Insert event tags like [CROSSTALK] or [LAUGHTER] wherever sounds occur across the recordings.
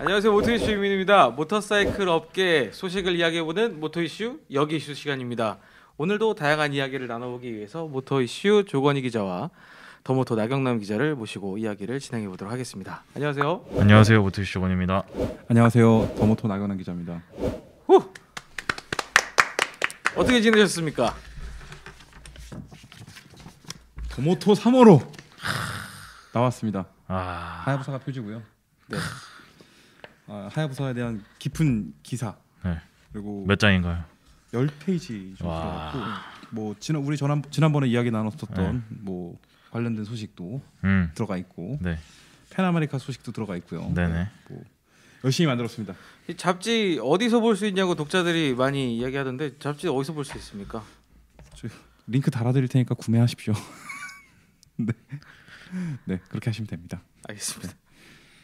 안녕하세요 모토 이슈 유민입니다. 모터사이클 업계 소식을 이야기해보는 모토 이슈 여기 이슈 시간입니다. 오늘도 다양한 이야기를 나눠보기 위해서 모토 이슈 조건희 기자와 더모토 나경남 기자를 모시고 이야기를 진행해 보도록 하겠습니다. 안녕하세요. 안녕하세요 모토 이슈 조건입니다. 안녕하세요 더모토 나경남 기자입니다. 후! 어떻게 지내셨습니까? 더모토 3호로 나왔습니다. 아... 하야부사가 표지고요. 네. 어, 하야부사에 대한 깊은 기사 네. 그리고 몇 장인가요? 열 페이지 정도뭐 지난 우리 지난 지난번에 이야기 나눴었던 네. 뭐 관련된 소식도 음. 들어가 있고 네. 팬아메리카 소식도 들어가 있고요. 네네. 네, 뭐 열심히 만들었습니다. 잡지 어디서 볼 수 있냐고 독자들이 많이 이야기하던데 잡지 어디서 볼 수 있습니까? 링크 달아드릴 테니까 구매하십시오. [LAUGHS] 네. 네 그렇게 하시면 됩니다. 알겠습니다. 네.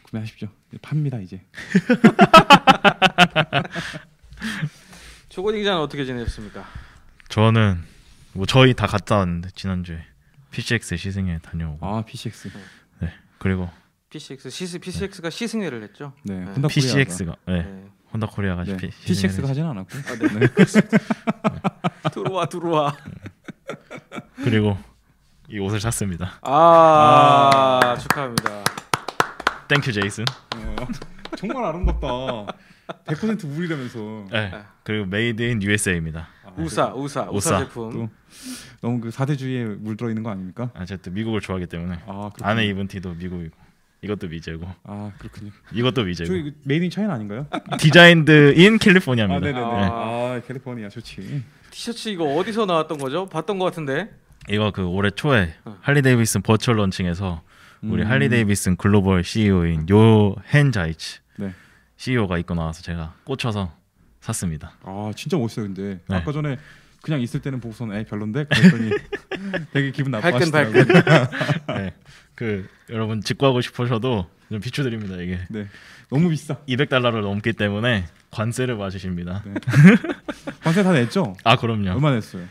구매하십시오. 팝니다 이제. [LAUGHS] 초고디 기자는 어떻게 지내셨습니까? 저는 뭐 저희 다 갔다 왔는데 지난주에 PCX 시승회 다녀오고. 아 PCX. 네. 네 그리고 PCX 시스 PCX가 네. 시승회를 했죠. 네, 네. 혼다 PCX가 네. 네. 혼다 코리아가 네. 피, PCX가 하진 않았고. 아, 네. 네. [LAUGHS] 네. 들어와 들어와. 그리고 이 옷을 샀습니다. 아, 아. 축하합니다. 땡큐 제이슨. 어, 정말 아름답다. 100% 우리라면서. 네. 아. 그리고 메이드 인 USA입니다. 아, 우사, 우사, 우사, 우사 제품. 너무 그 사대주의에 물들어 있는 거 아닙니까? 아, 제가 또 미국을 좋아하기 때문에. 아, 안에 입은 티도 미국이고. 이것도 미제고. 아, 그렇군요. 이것도 미제고. 저 메이드 인 차이나 아닌가요? 디자인드 인 캘리포니아입니다. 아, 네 아, 캘리포니아 좋지. 티셔츠 이거 어디서 나왔던 거죠? 봤던 거 같은데. 이거 그 올해 초에 어. 할리 데이비슨 버추얼 런칭에서 우리 음. 할리 데이비슨 글로벌 CEO인 요헨 자이츠 네. CEO가 입고 나와서 제가 꽂혀서 샀습니다. 아 진짜 멋있어요 근데 네. 아까 전에 그냥 있을 때는 보고선 에 별론데 그랬더니 [LAUGHS] 되게 기분 나빠하시더라고요. [LAUGHS] 네. 그 여러분 직구하고 싶으셔도 좀 비추드립니다 이게. 네. 너무 비싸. 200달러를 넘기 때문에 관세를 맞으십니다. 네. [LAUGHS] 관세 다 냈죠? 아 그럼요. 얼마 냈어요?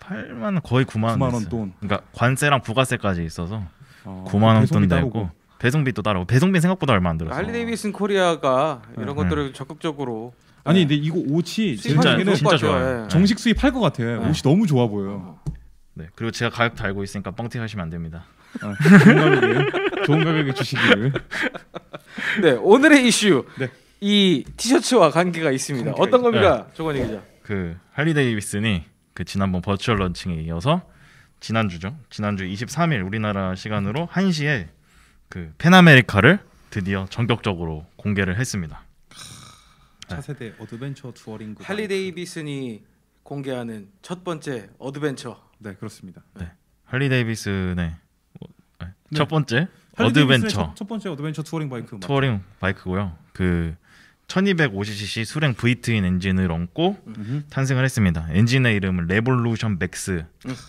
8만 거의 9만, 9만 원 냈어요. 돈. 그러니까 관세랑 부가세까지 있어서 어, 9만 뭐 원돈 내고 배송비또 따르고 배송비 생각보다 얼마 안들어 할리 데이비슨 코리아가 이런 네. 것들을 적극적으로 아니 네. 근데 이거 옷이 진짜 진짜 좋아요. 네. 정식 수입할 것 같아. 요 옷이 너무 좋아 보여네 그리고 제가 가격 다고 있으니까 뻥튀기 하시면 안 됩니다. 아, 좋은 가격에 주시기를. [LAUGHS] 네 오늘의 이슈 네. 이 티셔츠와 관계가 있습니다. 어떤 겁니까, 네. 조건희 기자? 그 할리 데이비슨이 그 지난번 버추얼 런칭에 이어서 지난주죠. 지난주 23일 우리나라 시간으로 1시에 그 팬아메리카를 드디어 전격적으로 공개를 했습니다. 차세대 네. 어드벤처 투어링 할리 데이비슨이 공개하는 첫 번째 어드벤처. 네, 그렇습니다. 네. 할리 데이비슨의 첫 네. 번째 어드벤처. 첫, 번째 어드벤처 투어링 바이크. 투어링 바이크고요. 그 1250cc 수랭 v 트인 엔진을 얹고 으흠. 탄생을 했습니다. 엔진의 이름은 레볼루션 맥스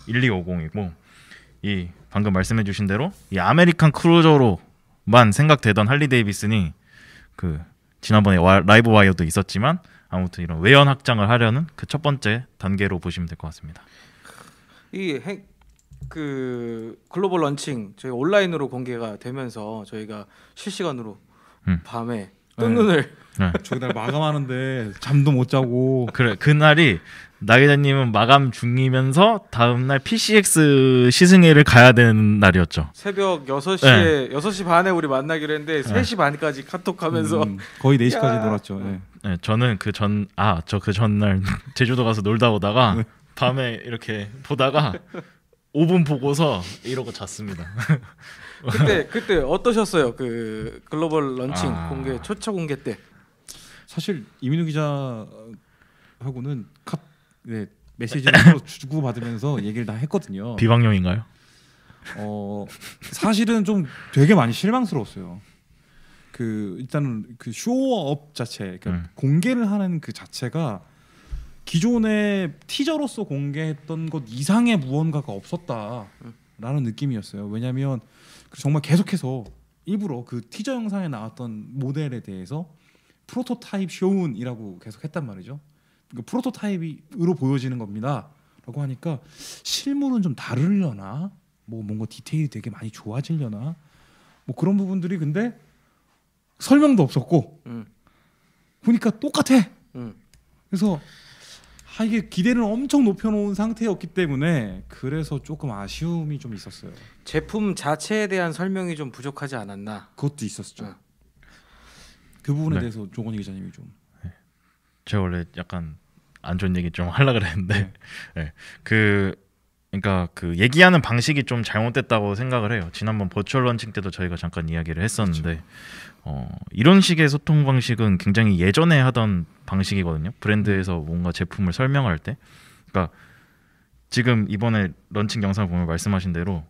1250이고 음. 이 방금 말씀해 주신 대로 이 아메리칸 크루저로만 생각되던 할리 데이비슨이 그 지난번에 와, 라이브 와이어도 있었지만 아무튼 이런 외연 확장을 하려는 그 첫 번째 단계로 보시면 될 것 같습니다. 이그 글로벌 런칭 저희 온라인으로 공개가 되면서 저희가 실시간으로 음. 밤에 네. 뜬 눈을 네. 저날 마감하는데 잠도 못 자고. 그래 그날이 나 기자님은 마감 중이면서 다음날 PCX 시승회를 가야 되는 날이었죠. 새벽 6시에 네. 6시 반에 우리 만나기로 했는데 3시 네. 반까지 카톡하면서 음, 거의 4시까지 야. 놀았죠. 네. 네 저는 그 전아저그 아, 그 전날 [LAUGHS] 제주도 가서 놀다 오다가 네. 밤에 이렇게 보다가 5분 보고서 이러고 잤습니다. 그때 [LAUGHS] 그때 어떠셨어요? 그 글로벌 런칭 아... 공개 초차 공개 때. 사실 이민우 기자하고는 카, 네, 메시지를 [LAUGHS] 주고 받으면서 얘기를 다 했거든요. 비방용인가요? 어 사실은 좀 되게 많이 실망스러웠어요. 그 일단은 그 쇼업 자체, 그러니까 음. 공개를 하는 그 자체가 기존의 티저로서 공개했던 것 이상의 무언가가 없었다라는 느낌이었어요. 왜냐하면 그 정말 계속해서 일부러 그 티저 영상에 나왔던 모델에 대해서 프로토타입 쇼운이라고 계속 했단 말이죠. 그러니까 프로토타입으로 보여지는 겁니다라고 하니까 실물은 좀 다르려나 뭐 뭔가 디테일이 되게 많이 좋아지려나 뭐 그런 부분들이 근데 설명도 없었고 음. 보니까 똑같아. 음. 그래서 아, 이게 기대를 엄청 높여놓은 상태였기 때문에 그래서 조금 아쉬움이 좀 있었어요. 제품 자체에 대한 설명이 좀 부족하지 않았나? 그것도 있었죠. 어. 그 부분에 네. 대해서 조건희 기자님이 좀. 네. 제가 원래 약간 안 좋은 얘기 좀 하려 고 그랬는데, 네. 네. 그 그러니까 그 얘기하는 방식이 좀 잘못됐다고 생각을 해요. 지난번 버추얼 런칭 때도 저희가 잠깐 이야기를 했었는데 그렇죠. 어, 이런 식의 소통 방식은 굉장히 예전에 하던 방식이거든요. 브랜드에서 뭔가 제품을 설명할 때, 그러니까 지금 이번에 런칭 영상 보면 말씀하신 대로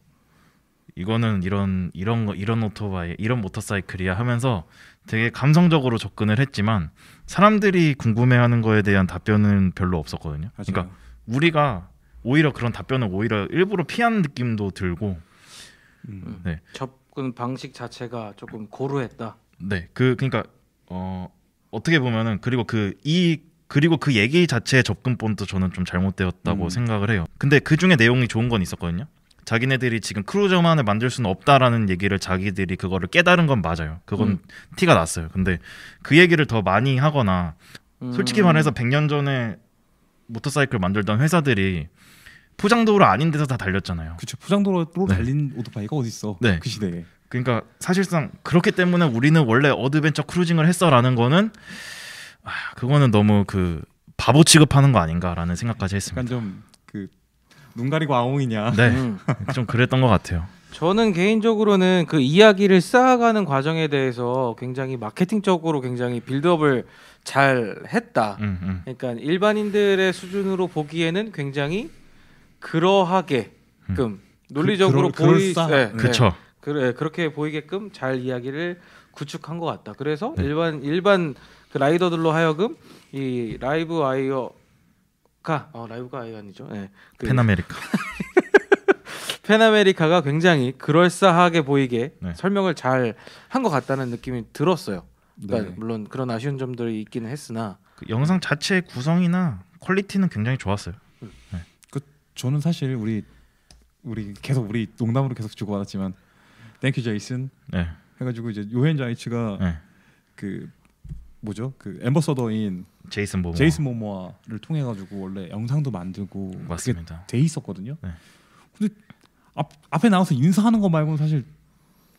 이거는 이런 이런 거 이런 오토바이 이런 모터사이클이야 하면서 되게 감성적으로 접근을 했지만 사람들이 궁금해하는 거에 대한 답변은 별로 없었거든요. 맞아요. 그러니까 우리가 오히려 그런 답변을 오히려 일부러 피한 느낌도 들고 음. 네. 접근 방식 자체가 조금 고루했다. 네, 그 그러니까 어 어떻게 보면은 그리고 그 이 그리고 그 얘기 자체의 접근법도 저는 좀 잘못되었다고 음. 생각을 해요. 근데 그 중에 내용이 좋은 건 있었거든요. 자기네들이 지금 크루저만을 만들 수는 없다라는 얘기를 자기들이 그거를 깨달은 건 맞아요. 그건 음. 티가 났어요. 근데 그 얘기를 더 많이 하거나 음. 솔직히 말해서 100년 전에 모터사이클 만들던 회사들이 포장도로 아닌 데서 다 달렸잖아요. 그렇죠. 포장도로 네. 달린 오토바이가 어디 있어? 네. 그 시대에. 그러니까 사실상 그렇기 때문에 우리는 원래 어드벤처 크루징을 했어라는 거는 아, 그거는 너무 그 바보 취급하는 거 아닌가라는 생각까지 했습니다. 약간 좀눈 가리고 아웅이냐. 네. [LAUGHS] 음. 좀 그랬던 것 같아요. 저는 개인적으로는 그 이야기를 쌓아가는 과정에 대해서 굉장히 마케팅적으로 굉장히 빌드업을 잘 했다. 음, 음. 그러니까 일반인들의 수준으로 보기에는 굉장히 그러하게끔 음. 그 논리적으로 그, 보이 네, 그렇 네. 그래 그렇게 보이게끔 잘 이야기를 구축한 것 같다. 그래서 네. 일반 일반 그 라이더들로 하여금 이 라이브 와이어 가 어, 라이브가 아니죠. 네. 그 팬아메리카. [LAUGHS] 팬아메리카가 굉장히 그럴싸하게 보이게 네. 설명을 잘 한 것 같다는 느낌이 들었어요. 그러니까 네. 물론 그런 아쉬운 점들이 있기는 했으나 그 영상 자체의 구성이나 퀄리티는 굉장히 좋았어요. 음. 네. 그 저는 사실 우리 우리 계속 우리 농담으로 계속 주고받았지만 땡큐 제이슨 해가지고 이제 요헨 자이츠가 네. 그 뭐죠 그 엠버서더인 제이슨 모모아. 제이슨 모모아를 통해 가지고 원래 영상도 만들고 맞습니다. 돼 있었거든요. 네. 근데 앞, 앞에 나와서 인사하는 거 말고는 사실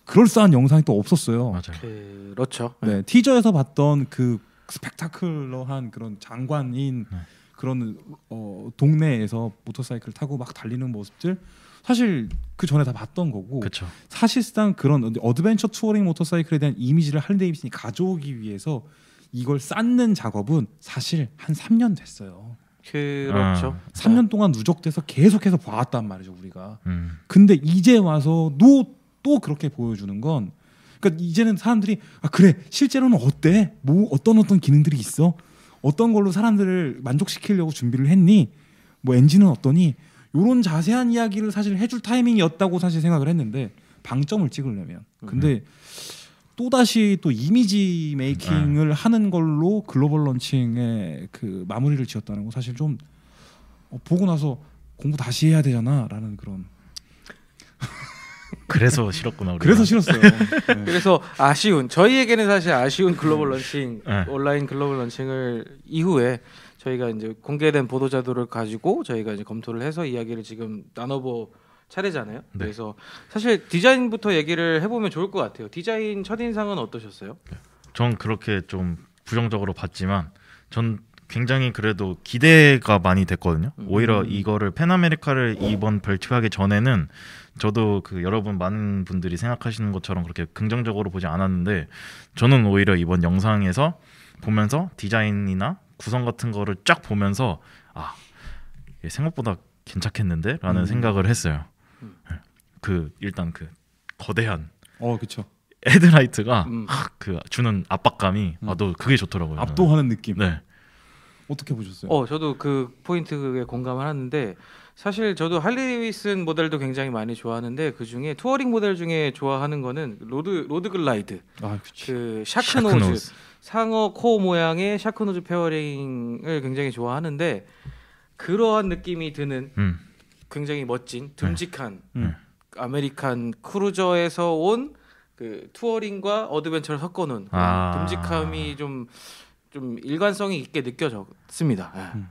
그럴싸한 영상이 또 없었어요. 맞아요. 그렇죠. 네, 네. 티저에서 봤던 그 스펙타클러한 그런 장관인 네. 그런 어, 동네에서 모터사이클 타고 막 달리는 모습들 사실 그 전에 다 봤던 거고 그쵸. 사실상 그런 어드벤처 투어링 모터사이클에 대한 이미지를 할리데이비슨이 가져오기 위해서 이걸 쌓는 작업은 사실 한 3년 됐어요. 그렇죠. 아. 3년 동안 누적돼서 계속해서 봐왔단 말이죠 우리가. 음. 근데 이제 와서 또 그렇게 보여주는 건, 그러니까 이제는 사람들이 아 그래 실제로는 어때? 뭐 어떤 어떤 기능들이 있어? 어떤 걸로 사람들을 만족시키려고 준비를 했니? 뭐 엔진은 어떠니? 요런 자세한 이야기를 사실 해줄 타이밍이었다고 사실 생각을 했는데 방점을 찍으려면 근데 음. 또다시 또 이미지 메이킹을 네. 하는 걸로 글로벌 런칭의 그 마무리를 지었다는 거 사실 좀 어, 보고 나서 공부 다시 해야 되잖아라는 그런 [LAUGHS] 그래서 싫었구나 우리가. 그래서 싫었어요. 네. 네. 그래서 아쉬운 저희에게는 사실 아쉬운 글로벌 런칭 네. 네. 온라인 글로벌 런칭을 이후에 저희가 이제 공개된 보도 자료를 가지고 저희가 이제 검토를 해서 이야기를 지금 나눠보 차례잖아요. 네. 그래서 사실 디자인부터 얘기를 해보면 좋을 것 같아요. 디자인 첫 인상은 어떠셨어요? 네. 전 그렇게 좀 부정적으로 봤지만 전 굉장히 그래도 기대가 많이 됐거든요. 음. 오히려 이거를 팬아메리카를 이번 발칙하기 전에는 저도 그 여러분 많은 분들이 생각하시는 것처럼 그렇게 긍정적으로 보지 않았는데 저는 오히려 이번 영상에서 보면서 디자인이나 구성 같은 거를 쫙 보면서 아 생각보다 괜찮겠는데라는 음. 생각을 했어요. 예. 그 일단 그 거대한 어 그렇죠. 헤드라이트가 음. 그 주는 압박감이 음. 아또 그게 좋더라고요. 압도하는 느낌. 네. 어떻게 보셨어요? 어 저도 그 포인트에 공감을 하는데 사실 저도 할리데슨 모델도 굉장히 많이 좋아하는데 그 중에 투어링 모델 중에 좋아하는 거는 로드 로드 글라이드. 아, 그 샤크 노즈. 상어 코 모양의 샤크 노즈 페어링을 굉장히 좋아하는데 그러한 느낌이 드는 음. 굉장히 멋진 네. 듬직한 네. 아메리칸 크루저에서 온 그 투어링과 어드벤처를 섞어놓은 아. 듬직함이 좀좀 좀 일관성이 있게 느껴졌습니다. 예. 음.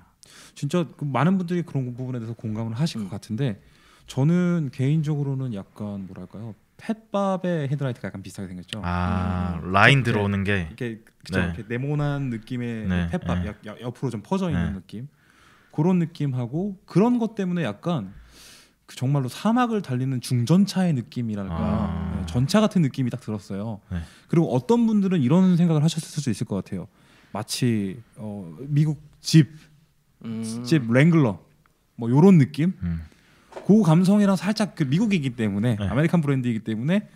진짜 그 많은 분들이 그런 부분에 대해서 공감을 하실 음. 것 같은데 저는 개인적으로는 약간 뭐랄까요 펫밥의 헤드라이트가 약간 비슷하게 생겼죠. 아 음. 라인 들어오는 게 이렇게, 그쵸, 네. 이렇게 네모난 느낌의 네. 펫밥 그 네. 옆으로 좀 퍼져 있는 네. 느낌. 그런 느낌하고 그런 것 때문에 약간 그 정말로 사막을 달리는 중전차의 느낌이랄까 아. 네, 전차 같은 느낌이 딱 들었어요. 네. 그리고 어떤 분들은 이런 생각을 하셨을 수도 있을 것 같아요. 마치 어, 미국 집집 음. 집 랭글러 뭐 요런 느낌. 음. 그 감성이랑 살짝 그 미국이기 때문에 네. 아메리칸 브랜드이기 때문에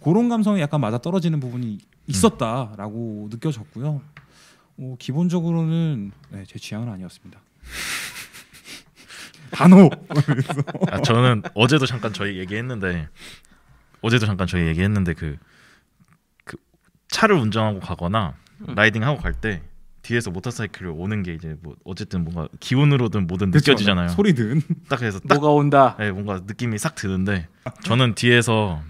그런 감성이 약간 맞아 떨어지는 부분이 음. 있었다라고 음. 느껴졌고요. 어, 기본적으로는 네, 제 취향은 아니었습니다. [LAUGHS] 단호. 아, 저는 어제도 잠깐 저희 얘기했는데 어제도 잠깐 저희 얘기했는데 그, 그 차를 운전하고 가거나 음. 라이딩하고 갈 때 뒤에서 모터사이클이 오는 게 이제 뭐 어쨌든 뭔가 기운으로든 뭐든 그쵸, 느껴지잖아요. 소리든 딱 해서 딱 뭐가 온다. 네, 뭔가 느낌이 싹 드는데 저는 뒤에서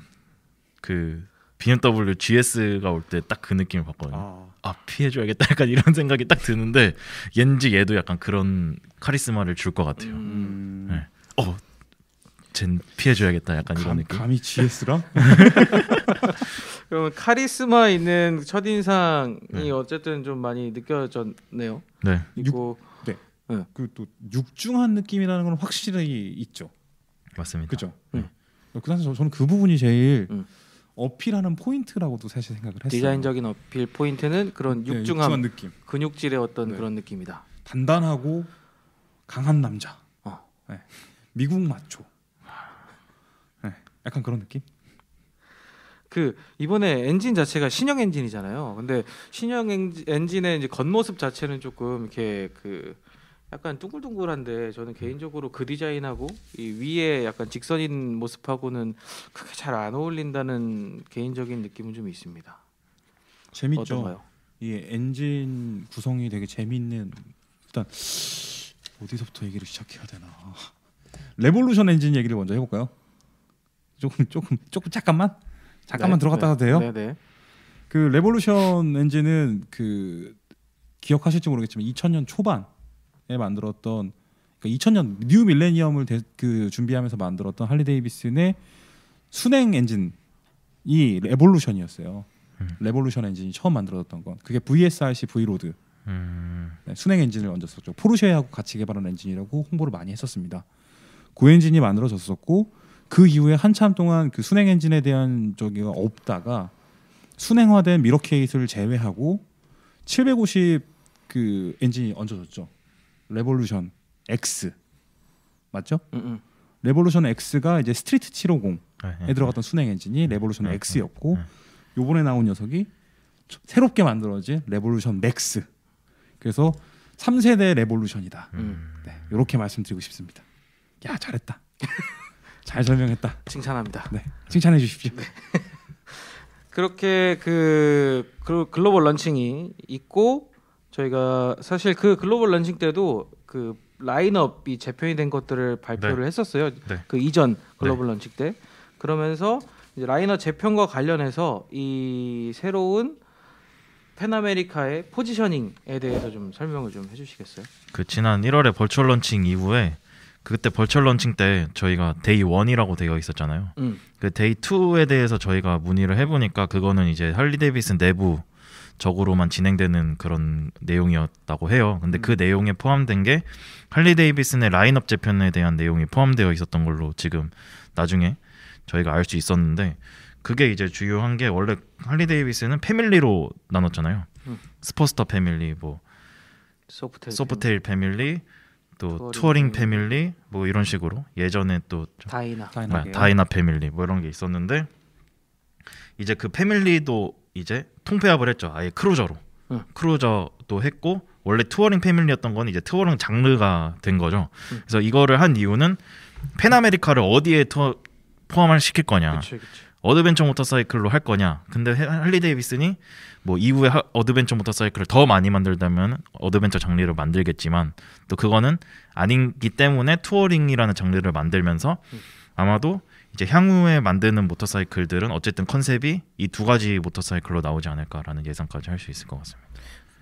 그 BMW GS가 올 때 딱 그 느낌을 봤거든요 아. 아 피해줘야겠다 [LAUGHS] 약간 이런 생각이 딱 드는데 왠지 얘도 약간 그런 카리스마를 줄 것 같아요. 음... 네. 어, 쟨 피해줘야겠다 약간 감, 이런 느낌. 감히 GS랑? [LAUGHS] [LAUGHS] 그러면 카리스마 있는 첫 인상이 네. 어쨌든 좀 많이 느껴졌네요. 네. 그리고 네. 네. 그또 육중한 느낌이라는 건 확실히 있죠. 맞습니다. 그죠. 네. 네. 그래서 저는 그 부분이 제일 음. 어필하는 포인트라고도 사실 생각을 했어요. 디자인적인 어필 포인트는 그런 네, 육중함, 네, 느낌, 근육질의 어떤 네. 그런 느낌이다. 단단하고 강한 남자. 어. 네. 미국 마초. 네. 약간 그런 느낌? 그 이번에 엔진 자체가 신형 엔진이잖아요. 근데 신형 엔진의 이제 겉모습 자체는 조금 이렇게 그 약간 둥글둥글한데 저는 개인적으로 그 디자인하고 이 위에 약간 직선인 모습하고는 크게 잘 안 어울린다는 개인적인 느낌은 좀 있습니다. 재밌죠. 어떤가요? 이 엔진 구성이 되게 재밌는 일단 어디서부터 얘기를 시작해야 되나? 레볼루션 엔진 얘기를 먼저 해볼까요? 조금 조금 조금 잠깐만 잠깐만 네, 들어갔다가 네. 돼요? 네, 네. 그 레볼루션 엔진은 그 기억하실지 모르겠지만 2000년 초반 만들었던 그러니까 2000년 뉴 밀레니엄을 대, 그 준비하면서 만들었던 할리 데이비슨의 순행 엔진이 레볼루션이었어요. 음. 레볼루션 엔진이 처음 만들어졌던 건 그게 VSRC V로드 음. 네, 순행 엔진을 얹었었죠. 포르쉐하고 같이 개발한 엔진이라고 홍보를 많이 했었습니다. 그 엔진이 만들어졌었고 그 이후에 한참 동안 그 순행 엔진에 대한 적이 없다가 순행화된 미러케이스를 제외하고 750 그 엔진이 얹어졌죠. 레볼루션 X 맞죠? 음, 음. 레볼루션 X가 이제 스트리트 750에 들어갔던 순행 엔진이 네, 레볼루션 X였고 요번에 나온 녀석이 새롭게 만들어진 레볼루션 맥스. 그래서 3세대 레볼루션이다. 음. 네, 이렇게 말씀드리고 싶습니다. 야 잘했다. [LAUGHS] 잘 설명했다. 칭찬합니다. 네, 칭찬해 주십시오. 네. [LAUGHS] 그렇게 그 글로벌 런칭이 있고 저희가 사실 그 글로벌 런칭 때도 그 라인업이 재편이 된 것들을 발표를 네. 했었어요. 네. 그 이전 네. 글로벌 네. 런칭 때 그러면서 라인업 재편과 관련해서 이 새로운 팬아메리카의 포지셔닝에 대해서 좀 설명을 좀 해주시겠어요? 그 지난 1월에 벌처 런칭 이후에 그때 벌처 런칭 때 저희가 데이 원이라고 되어 있었잖아요. 음. 그 데이 투에 대해서 저희가 문의를 해보니까 그거는 이제 할리 데이비슨 내부 적으로만 진행되는 그런 내용이었다고 해요. 근데 그 음. 그 내용에 포함된 게 할리 데이비슨의 라인업 재편에 대한 내용이 포함되어 있었던 걸로 지금 나중에 저희가 알 수 있었는데 그게 이제 주요한 게 원래 할리 데이비슨은 패밀리로 나눴잖아요. 음. 스포스터 패밀리, 뭐 소프테일, 소프테일 패밀리, 또 투어링, 패밀리. 패밀리 뭐 이런 식으로 예전에 또 다이나 다이나, 아, 다이나 패밀리 뭐 이런 게 있었는데 이제 그 패밀리도 이제 통폐합을 했죠. 아예 크루저로. 응. 크루저도 했고 원래 투어링 패밀리였던 건 이제 투어링 장르가 된 거죠. 응. 그래서 이거를 한 이유는 팬아메리카를 어디에 투어, 포함을 시킬 거냐. 그치, 그치. 어드벤처 모터사이클로 할 거냐. 근데 할리 데이비슨이 뭐 이후에 하, 어드벤처 모터사이클을 더 많이 만들다면 어드벤처 장르를 만들겠지만 또 그거는 아니기 때문에 투어링이라는 장르를 만들면서 응. 아마도 이제 향후에 만드는 모터사이클들은 어쨌든 컨셉이 이 두 가지 모터사이클로 나오지 않을까라는 예상까지 할 수 있을 것 같습니다.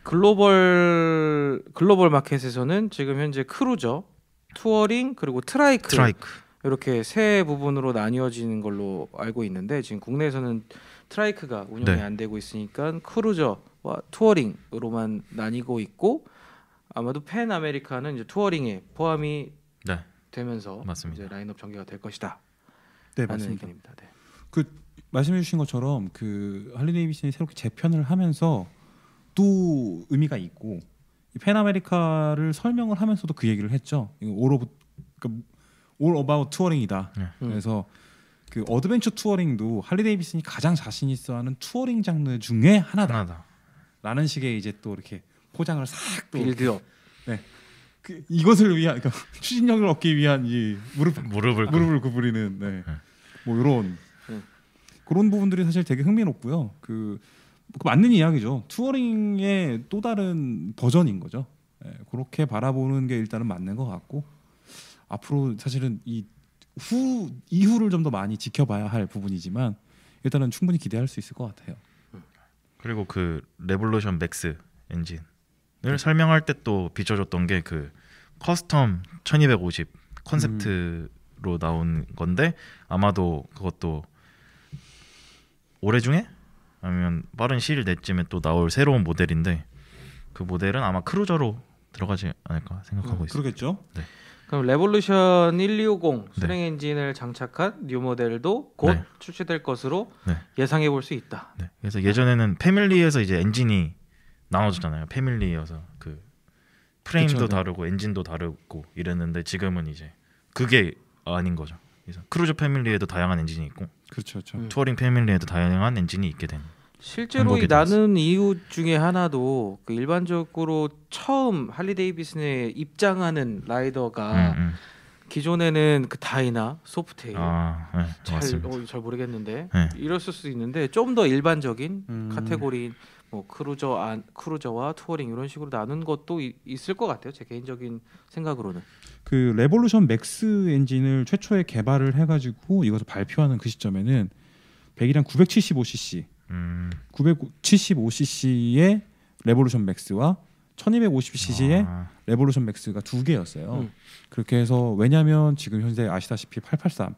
글로벌 글로벌 마켓에서는 지금 현재 크루저, 투어링 그리고 트라이크, 트라이크. 이렇게 세 부분으로 나뉘어지는 걸로 알고 있는데 지금 국내에서는 트라이크가 운영이 네. 안 되고 있으니까 크루저와 투어링으로만 나뉘고 있고 아마도 팬 아메리카는 이제 투어링에 포함이 네. 되면서 맞습니다. 이제 라인업 전개가 될 것이다. 네, 맞습 의견입니다. 네. 그 말씀해 주신 것처럼 그 할리 데이비슨이 새롭게 재편을 하면서 또 의미가 있고 팬 아메리카를 설명을 하면서도 그 얘기를 했죠. 오로브 그니올 어바웃 투어링이다. 그래서 그 어드벤처 투어링도 할리 데이비슨이 가장 자신 있어 하는 투어링 장르 중에 하나다. 하나다. 라는 식의 이제 또 이렇게 포장을 싹또 빌드업. 네. 그, 이것을 위한 그러니까 [LAUGHS] 추진력을 얻기 위한 이 무릎 무릎을 무릎을 구부리는 네. 네. 뭐 이런 네. 그런 부분들이 사실 되게 흥미롭고요. 그, 그 맞는 이야기죠. 투어링의 또 다른 버전인 거죠. 네, 그렇게 바라보는 게 일단은 맞는 것 같고 앞으로 사실은 이 후 이후를 좀 더 많이 지켜봐야 할 부분이지만 일단은 충분히 기대할 수 있을 것 같아요. 그리고 그 레볼루션 맥스 엔진 을 네. 네. 설명할 때 또 비춰줬던 게 그 커스텀 1250 컨셉트로 음. 나온 건데 아마도 그것도 올해 중에 아니면 빠른 시일 내쯤에 또 나올 새로운 모델인데 그 모델은 아마 크루저로 들어가지 않을까 생각하고 음, 있습니다. 그러겠죠. 네. 그럼 레볼루션 1250 수냉 네. 엔진을 장착한 뉴 모델도 곧 네. 출시될 것으로 네. 예상해 볼수 있다. 그래서 예전에는 패밀리에서 이제 엔진이 나눠졌잖아요. 패밀리여서 그 프레임도 그쵸, 네. 다르고 엔진도 다르고 이랬는데 지금은 이제 그게 아닌 거죠. 그래서 크루즈 패밀리에도 다양한 엔진이 있고, 그렇죠, 그렇죠. 음. 투어링 패밀리에도 다양한 엔진이 있게 된. 실제로 이 나는 이유 중에 하나도 그 일반적으로 처음 할리 데이비슨에 입장하는 라이더가 음, 음. 기존에는 그 다이나 소프트웨일 아, 네, 잘, 어, 잘 모르겠는데 네. 이랬을 수도 있는데 좀 더 일반적인 음. 카테고리인 뭐 크루저 안 아, 크루저와 투어링 이런 식으로 나눈 것도 이, 있을 것 같아요. 제 개인적인 생각으로는. 그 레볼루션 맥스 엔진을 최초에 개발을 해가지고 이것을 발표하는 그 시점에는 배기량 975cc, 음. 975cc의 레볼루션 맥스와 1250cc의 아. 레볼루션 맥스가 두 개였어요. 음. 그렇게 해서 왜냐하면 지금 현재 아시다시피 883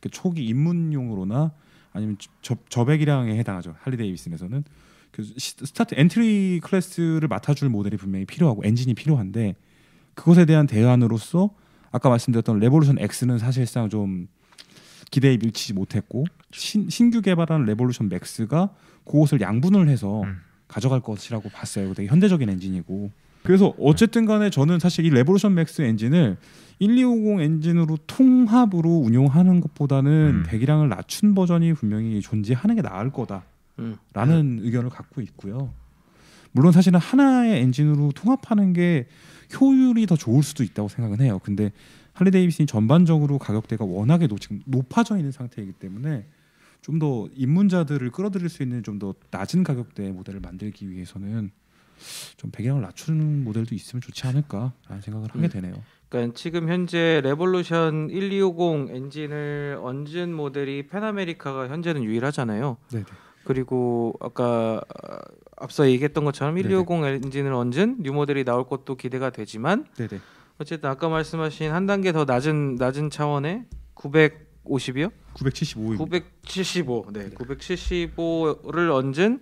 그 초기 입문용으로나 아니면 저, 저배기량에 해당하죠 할리데이비슨에서는 그 스타트 엔트리 클래스를 맡아줄 모델이 분명히 필요하고 엔진이 필요한데 그것에 대한 대안으로서 아까 말씀드렸던 레볼루션 X는 사실상 좀 기대에 밀치지 못했고 신, 신규 개발한 레볼루션 맥스가 그것을 양분을 해서 음. 가져갈 것이라고 봤어요. 되게 현대적인 엔진이고 그래서 음. 어쨌든 간에 저는 사실 이 레볼루션 맥스 엔진을 1250 엔진으로 통합으로 운용하는 것보다는 음. 배기량을 낮춘 버전이 분명히 존재하는 게 나을 거다. 라는 네. 의견을 갖고 있고요. 물론 사실은 하나의 엔진으로 통합하는 게 효율이 더 좋을 수도 있다고 생각은 해요. 근데 할리 데이비슨이 전반적으로 가격대가 워낙에 지금 높아져 있는 상태이기 때문에 좀 더 입문자들을 끌어들일 수 있는 좀 더 낮은 가격대 모델을 만들기 위해서는 좀 배경을 낮추는 모델도 있으면 좋지 않을까라는 생각을 하게 음. 되네요. 그러니까 지금 현재 레볼루션 1250 엔진을 얹은 모델이 팬아메리카가 현재는 유일하잖아요. 네 그리고 아까 아, 앞서 얘기했던 것처럼 120 엔진을 얹은 뉴 모델이 나올 것도 기대가 되지만 네네. 어쨌든 아까 말씀하신 한 단계 더 낮은 낮은 차원의 950이요? 9 7 5 975. 네, 네. 975를 얹은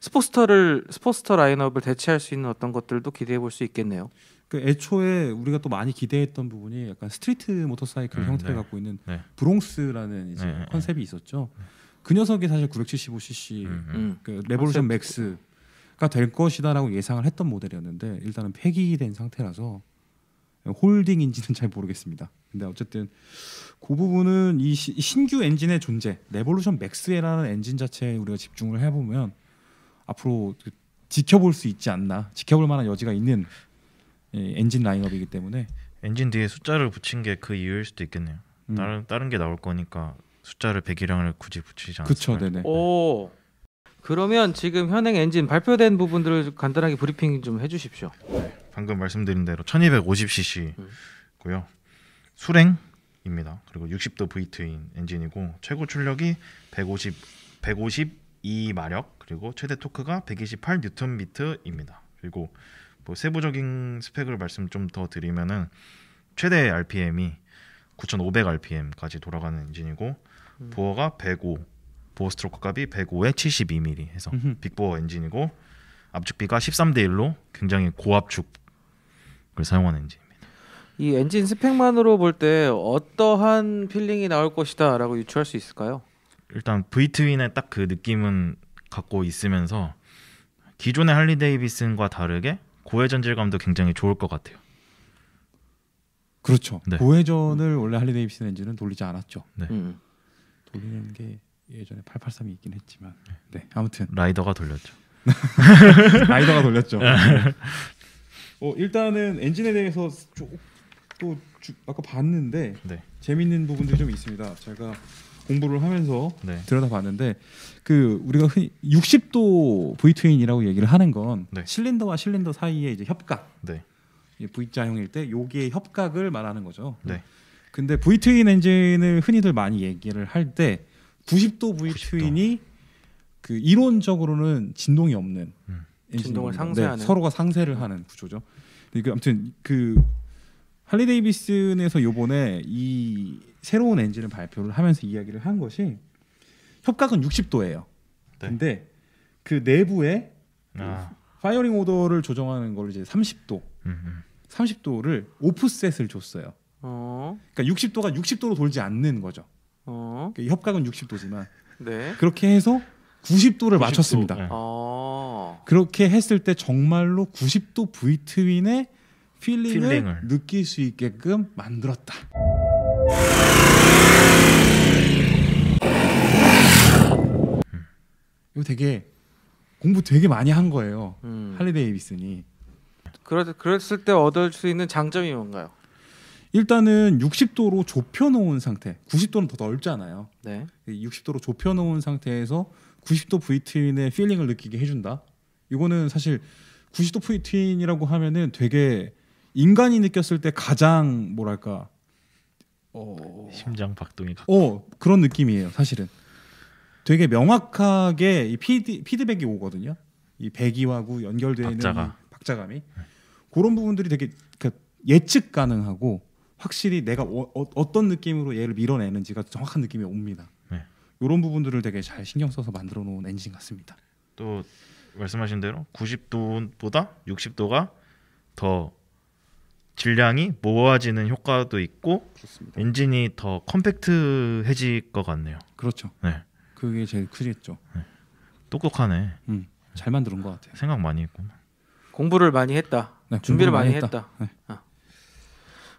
스포스터를 스포스터 라인업을 대체할 수 있는 어떤 것들도 기대해 볼 수 있겠네요. 그 애초에 우리가 또 많이 기대했던 부분이 약간 스트리트 모터사이클 음, 형태를 네. 갖고 있는 네. 브롱스라는 이제 네, 네, 네. 컨셉이 있었죠. 그 녀석이 사실 975cc 음. 그 레볼루션 맥스가 될 것이다라고 예상을 했던 모델이었는데 일단은 폐기된 상태라서 홀딩인지는 잘 모르겠습니다. 근데 어쨌든 그 부분은 이, 시, 신규 엔진의 존재, 레볼루션 맥스라는 엔진 자체에 우리가 집중을 해보면 앞으로 그 지켜볼 수 있지 않나, 지켜볼 만한 여지가 있는 엔진 라인업이기 때문에 엔진 뒤에 숫자를 붙인 게 그 이유일 수도 있겠네요. 음. 다른 다른 게 나올 거니까 숫자를 1 0 0이을 굳이 붙이지 않았어요. 그쵸, 네네. 오. 그러면 지금 현행 엔진 발표된 부분들을 간단하게 브리핑 좀 해주십시오. 네, 방금 말씀드린 대로 1250cc고요. 음. 수랭입니다. 그리고 60도 V트윈 엔진이고 최고 출력이 150 152 마력 그리고 최대 토크가 128 뉴턴 미터입니다. 그리고 뭐 세부적인 스펙을 말씀 좀 더 드리면은 최대 RPM이 9,500 RPM까지 돌아가는 엔진이고 부어가 105, 보어 스트로크 값이 105에 72mm 해서 빅보어 엔진이고 압축비가 13대 1로 굉장히 고압축을 사용한 엔진입니다. 이 엔진 스펙만으로 볼 때 어떠한 필링이 나올 것이다라고 유추할 수 있을까요? 일단 V 트윈의 딱 그 느낌은 갖고 있으면서 기존의 할리 데이비슨과 다르게 고회전질감도 굉장히 좋을 것 같아요. 그렇죠. 네. 고회전을 원래 할리 데이비슨 엔진은 돌리지 않았죠. 네. 음. 돌리는 게 예전에 883이 있긴 했지만 네. 네 아무튼 라이더가 돌렸죠. [LAUGHS] 라이더가 돌렸죠. 네. 어, 일단은 엔진에 대해서 쭉또 주, 아까 봤는데 네. 재밌는 부분들이 좀 있습니다. 제가 공부를 하면서 네. 들여다봤는데 그 우리가 흔히 60도 V 트윈이라고 얘기를 하는 건 네. 실린더와 실린더 사이에 이제 협각 네. V자형일 때 여기에 협각을 말하는 거죠. 네. 근데 v 트윈 엔진을 흔히들 많이 얘기를 할 때 90도 v 트윈이그 이론적으로는 진동이 없는 음. 진동을 네, 상쇄하는 네, 서로가 상쇄를 하는 구조죠. 그러니까 아무튼 그 할리 데이비슨에서 요번에 이 새로운 엔진을 발표를 하면서 이야기를 한 것이 협각은 60도예요. 네. 근데 그 내부에 아. 파이어링 오더를 조정하는 걸 이제 30도, 음흠. 30도를 음. 오프셋을 줬어요. 어. 그러니까 60도가 60도로 돌지 않는 거죠. 어. 그러니까 협각은 60도지만 네. 그렇게 해서 90도를 90도. 맞췄습니다. 네. 아. 그렇게 했을 때 정말로 90도 V 트윈의 필링을, 필링을, 느낄 수 있게끔 만들었다. 이거 되게 공부 되게 많이 한 거예요. 음. 할리 데이비슨이. 그랬을 때 얻을 수 있는 장점이 뭔가요? 일단은 60도로 좁혀 놓은 상태. 90도는 더 넓잖아요. 네. 60도로 좁혀 놓은 상태에서 90도 브이 트윈의 필링을 느끼게 해준다. 이거는 사실 90도 브이 트윈이라고 하면은 되게 인간이 느꼈을 때 가장 뭐랄까 어... 심장 박동이 각... 어 그런 느낌이에요 사실은 되게 명확하게 이 피드, 피드백이 오거든요 이 배기와구 연결되어 박자가. 있는 박자감이 그런 부분들이 되게 그 예측 가능하고 확실히 내가 어, 어 떤 느낌으로 얘를 밀어내는지가 정확한 느낌이 옵니다. 네. 이런 부분들을 되게 잘 신경 써서 만들어 놓은 엔진 같습니다. 또 말씀하신 대로 90도보다 60도가 더 질량이 모아지는 효과도 있고 그습니다 엔진이 더 컴팩트해질 것 같네요. 그렇죠. 네. 그게 제일 크겠죠. 네. 똑똑하네. 음, 잘 만드는 것 같아요. 생각 많이 했구만. 공부를 많이 했다. 네, 준비를 많이 했다. 했다. 네. 아.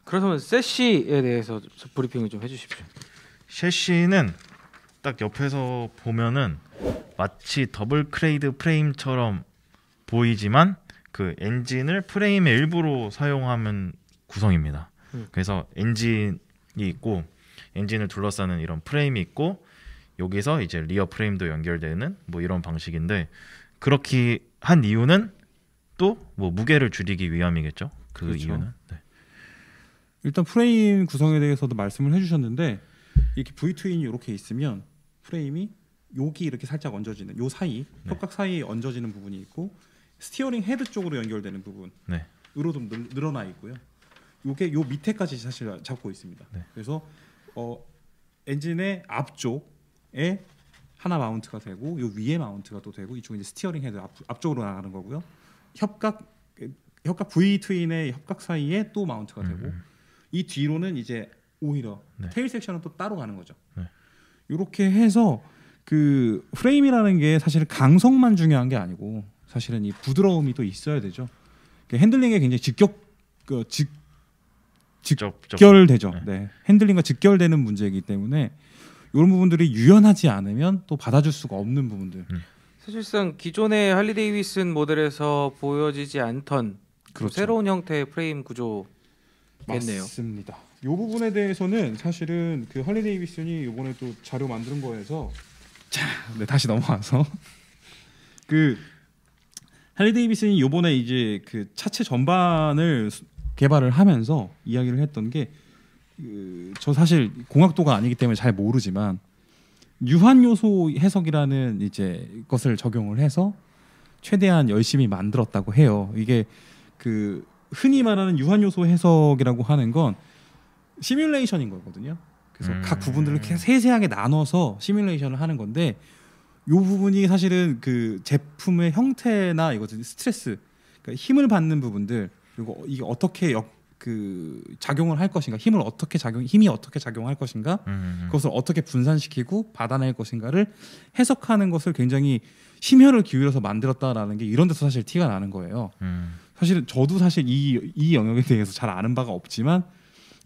그렇다면 세시에 대해서 브리핑을 좀 해주십시오. 세시는 딱 옆에서 보면은 마치 더블 크레이드 프레임처럼 보이지만 그 엔진을 프레임의 일부로 사용하면 구성입니다. 음. 그래서 엔진이 있고 엔진을 둘러싸는 이런 프레임이 있고 여기서 이제 리어 프레임도 연결되는 뭐 이런 방식인데 그렇게 한 이유는 또 뭐 무게를 줄이기 위함이겠죠. 그 그렇죠. 이유는. 네. 일단 프레임 구성에 대해서도 말씀을 해주셨는데 이렇게 v 트윈이 이렇게 있으면 프레임이 여기 이렇게 살짝 얹어지는 요 사이 협각 네. 사이에 얹어지는 부분이 있고 스티어링 헤드 쪽으로 연결되는 부분 으로 좀 늘, 어나 있고요. 요게 요 밑에까지 사실 잡고 있습니다. 네. 그래서 어, 엔진의 앞쪽에 하나 마운트가 되고 요 위에 마운트가 또 되고 이쪽은 이제 스티어링 헤드 앞, 쪽으로 나가는 거고요. 협각 협각 V 트윈의 협각 사이에 또 마운트가 되고 음. 음. 이 뒤로는 이제 오히려 네. 테일 섹션은 또 따로 가는 거죠. 이렇게 네. 해서 그 프레임이라는 게 사실 강성만 중요한 게 아니고 사실은 이 부드러움이 또 있어야 되죠. 그러니까 핸들링에 굉장히 직격 그 직, 직결되죠. 네. 네. 핸들링과 직결되는 문제이기 때문에 이런 부분들이 유연하지 않으면 또 받아줄 수가 없는 부분들. 음. 사실상 기존의 할리 데이비슨 모델에서 보여지지 않던 그렇죠. 새로운 형태의 프레임 구조 겠네요. 맞습니다. 이 부분에 대해서는 사실은 그 할리 데이비슨이 이번에 또 자료 만드는 거에서 자, 네 다시 넘어와서 [LAUGHS] 그 할리 데이비슨이 이번에 이제 그 차체 전반을 개발을 하면서 이야기를 했던 게저 그, 사실 공학도가 아니기 때문에 잘 모르지만 유한 요소 해석이라는 이제 것을 적용을 해서 최대한 열심히 만들었다고 해요. 이게 그 흔히 말하는 유한 요소 해석이라고 하는 건 시뮬레이션인 거거든요. 그래서 음. 각 부분들을 세세하게 나눠서 시뮬레이션을 하는 건데 요 부분이 사실은 그 제품의 형태나 이것들 스트레스, 그러니까 힘을 받는 부분들 그리고 이게 어떻게 역, 그 작용을 할 것인가, 힘을 어떻게 작용, 힘이 어떻게 작용할 것인가, 음. 그것을 어떻게 분산시키고 받아낼 것인가를 해석하는 것을 굉장히 심혈을 기울여서 만들었다라는 게 이런 데서 사실 티가 나는 거예요. 음. 사실은 저도 사실 이, 이 영역에 대해서 잘 아는 바가 없지만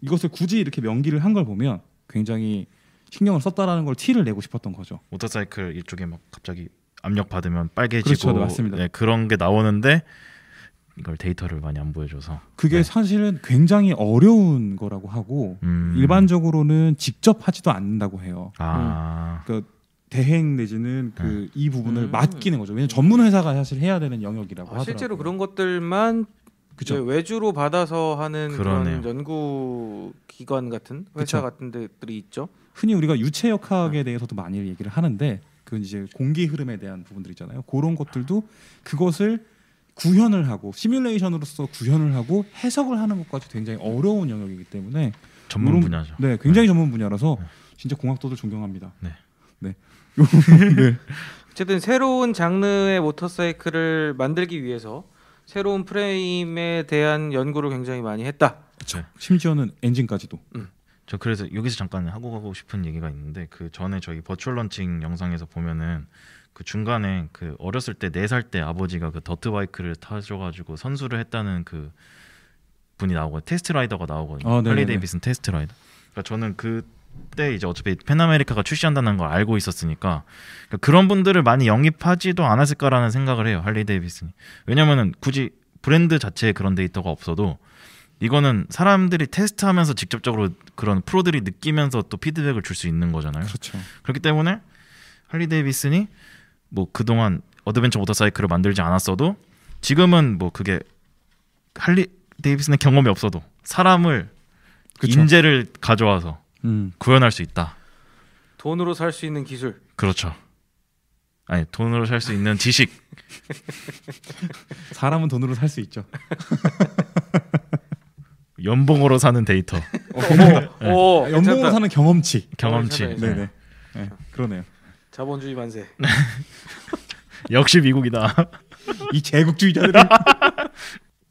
이것을 굳이 이렇게 명기를 한 걸 보면 굉장히 신경을 썼다라는 걸 티를 내고 싶었던 거죠. 모터사이클 이쪽에 막 갑자기 압력 받으면 빨개지고 그렇죠, 네, 네 그런 게 나오는데 이걸 데이터를 많이 안 보여줘서 그게 네. 사실은 굉장히 어려운 거라고 하고 음. 일반적으로는 직접 하지도 않는다고 해요. 아. 음. 그러니까 대행 내지는 그이 네. 음. 부분을 음. 맡기는 거죠. 왜냐면 전문 회사가 사실 해야 되는 영역이라고 아, 하더라고요. 실제로 그런 것들만 그쵸? 외주로 받아서 하는 그러네요. 그런 연구 기관 같은 회사 그쵸? 같은 데들이 있죠. 흔히 우리가 유체 역학에 네. 대해서도 많이 얘기를 하는데 그건 이제 공기 흐름에 대한 부분들 있잖아요. 그런 것들도 그것을 구현을 하고 시뮬레이션으로서 구현을 하고 해석을 하는 것까지 굉장히 어려운 영역이기 때문에 전문 분야죠. 네, 굉장히 네. 전문 분야라서 네. 진짜 공학도들 존경합니다. 네. 네. [LAUGHS] 네. 어쨌든 새로운 장르의 모터사이클을 만들기 위해서 새로운 프레임에 대한 연구를 굉장히 많이 했다. 그렇죠. 심지어는 엔진까지도. 음. 저 그래서 여기서 잠깐 하고 가고 싶은 얘기가 있는데 그 전에 저희 버추얼 런칭 영상에서 보면은 그 중간에 그 어렸을 때 네 살때 네 아버지가 그 더트 바이크를 타셔가지고 선수를 했다는 그 분이 나오고 테스트 라이더가 나오거든요. 아, 헐리 네, 네, 데이비슨 테스트 라이더. 그러니까 저는 그때 이제 어차피 팬아메리카가 출시한다는 걸 알고 있었으니까 그러니까 그런 분들을 많이 영입하지도 않았을까라는 생각을 해요 할리 데이비슨이 왜냐면은 굳이 브랜드 자체에 그런 데이터가 없어도 이거는 사람들이 테스트하면서 직접적으로 그런 프로들이 느끼면서 또 피드백을 줄 수 있는 거잖아요 그렇죠. 그렇기 때문에 할리 데이비슨이 뭐 그동안 어드벤처 모터사이클을 만들지 않았어도 지금은 뭐 그게 할리 데이비슨의 경험이 없어도 사람을 그쵸. 인재를 가져와서 음. 구현할 수 있다. 돈으로 살 수 있는 기술. 그렇죠. 아니 돈으로 살 수 있는 지식. [LAUGHS] 사람은 돈으로 살 수 있죠. [LAUGHS] 연봉으로 사는 데이터. 어, 네. 오, 연봉으로 괜찮다. 사는 경험치. 경험치. 네, 네. 네. 그러네요. 자본주의 만세. 네. [LAUGHS] 역시 미국이다. 이 제국주의자들은.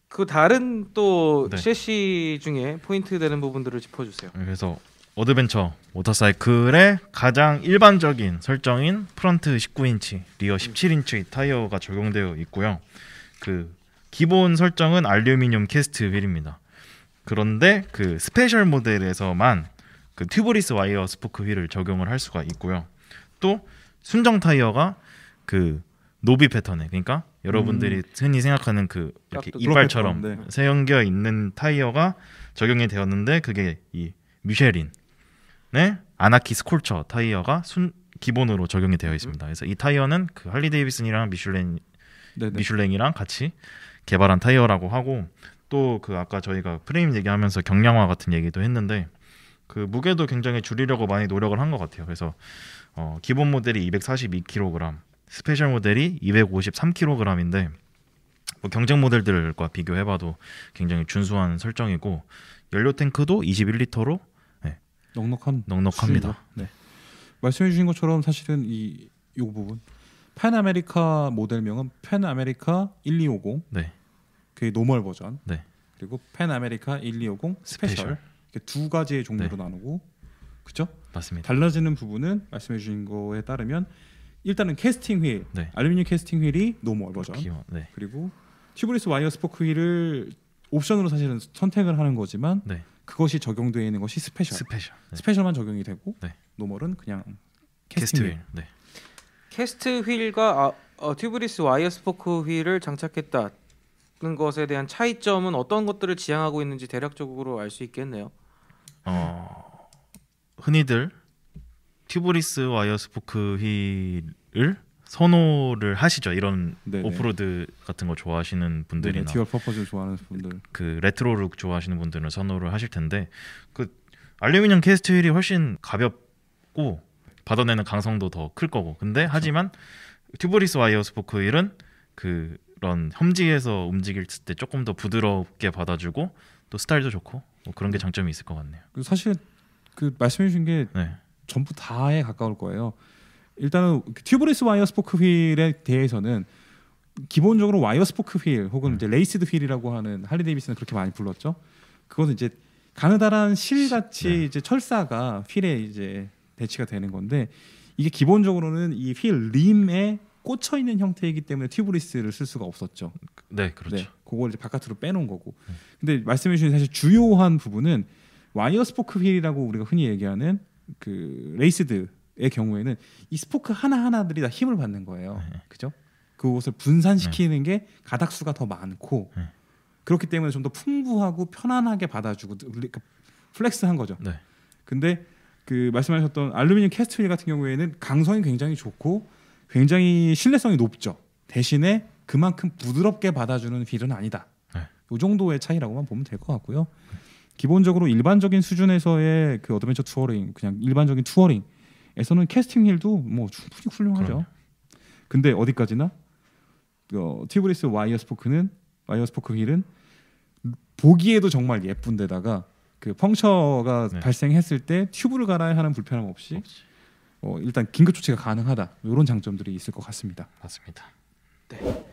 그 다른 또 네. 셰시 중에 포인트 되는 부분들을 짚어주세요. 그래서 어드벤처 모터사이클의 가장 일반적인 설정인 프런트 19인치, 리어 17인치 타이어가 적용되어 있고요. 그 기본 설정은 알루미늄 캐스트 휠입니다. 그런데 그 스페셜 모델에서만 그 튜브리스 와이어 스포크 휠을 적용을 할 수가 있고요. 또 순정 타이어가 그 노비 패턴에 그러니까 여러분들이 음. 흔히 생각하는 그 이렇게 이빨처럼 세연겨 있는 타이어가 적용이 되었는데 그게 이 미쉐린 네 아나키 스콜처 타이어가 순 기본으로 적용이 되어 있습니다. 그래서 이 타이어는 그 할리 데이비슨이랑 미슐랭 네네. 미슐랭이랑 같이 개발한 타이어라고 하고 또 그 아까 저희가 프레임 얘기하면서 경량화 같은 얘기도 했는데 그 무게도 굉장히 줄이려고 많이 노력을 한 것 같아요. 그래서 어, 기본 모델이 242kg, 스페셜 모델이 253kg인데 뭐 경쟁 모델들과 비교해봐도 굉장히 준수한 설정이고 연료 탱크도 21리터로 넉넉한 넉넉합니다. 수준으로. 네. 말씀해 주신 것처럼 사실은 이요 부분 팬 아메리카 모델명은 팬 아메리카 1250. 네. 그 노멀 버전. 네. 그리고 팬 아메리카 1250 스페셜. 스페셜. 이렇게 두 가지의 종류로 네. 나누고 그죠? 맞습니다. 달라지는 부분은 말씀해 주신 거에 따르면 일단은 캐스팅 휠, 네. 알루미늄 캐스팅 휠이 노멀 버전. 네. 그리고 튜브리스 와이어 스포크 휠을 옵션으로 사실은 선택을 하는 거지만 네. 그것이 적용되어 있는 것이 스페셜. 스페셜. 네. 스페셜만 적용이 되고 네. 노멀은 그냥 캐스트 휠. 네. 캐스트 휠과 아, 어, 튜브리스 와이어 스포크 휠을 장착했다는 것에 대한 차이점은 어떤 것들을 지향하고 있는지 대략적으로 알 수 있겠네요. 어, 흔히들 튜브리스 와이어 스포크 휠을 선호를 하시죠. 이런 네네. 오프로드 같은 거 좋아하시는 분들이나 네네, 디얼 퍼포즈 좋아하는 그 분들, 그 레트로를 좋아하시는 분들은 선호를 하실 텐데 그 알루미늄 캐스트 휠이 훨씬 가볍고 받아내는 강성도 더 클 거고. 근데 그렇 하지만 튜브리스 와이어 스포크 휠은 그런 험지에서 움직일 때 조금 더 부드럽게 받아주고 또 스타일도 좋고 뭐 그런 게 장점이 있을 것 같네요. 그 사실 그 말씀해 주신 게 네. 전부 다에 가까울 거예요. 일단은 그 튜브리스 와이어 스포크 휠에 대해서는 기본적으로 와이어 스포크 휠 혹은 음. 이제 레이스드 휠이라고 하는 할리 데이비슨는 그렇게 많이 불렀죠. 그거는 이제 가느다란 실같이 네. 이제 철사가 휠에 이제 배치가 되는 건데 이게 기본적으로는 이 휠 림에 꽂혀 있는 형태이기 때문에 튜브리스를 쓸 수가 없었죠. 네, 그렇죠. 네, 그걸 이제 바깥으로 빼놓은 거고. 네. 근데 말씀해 주신 사실 주요한 부분은 와이어 스포크 휠이라고 우리가 흔히 얘기하는 그 레이스드 의 경우에는 이 스포크 하나 하나들이 다 힘을 받는 거예요. 네. 그죠? 그것을 분산시키는 네. 게 가닥수가 더 많고 네. 그렇기 때문에 좀 더 풍부하고 편안하게 받아주고 그러니까 플렉스한 거죠. 네. 근데 그 말씀하셨던 알루미늄 캐스트 휠 같은 경우에는 강성이 굉장히 좋고 굉장히 신뢰성이 높죠. 대신에 그만큼 부드럽게 받아주는 휠은 아니다. 이 네. 정도의 차이라고만 보면 될 것 같고요. 기본적으로 일반적인 수준에서의 그 어드벤처 투어링, 그냥 일반적인 투어링 에서는 캐스팅 힐도 뭐 충분히 훌륭하죠. 그럼요. 근데 어디까지나 어, 티브리스 와이어 스포크는 와이어 스포크 힐은 보기에도 정말 예쁜데다가 그 펑처가 네. 발생했을 때 튜브를 갈아야 하는 불편함 없이 어, 일단 긴급 조치가 가능하다 이런 장점들이 있을 것 같습니다. 맞습니다. 네.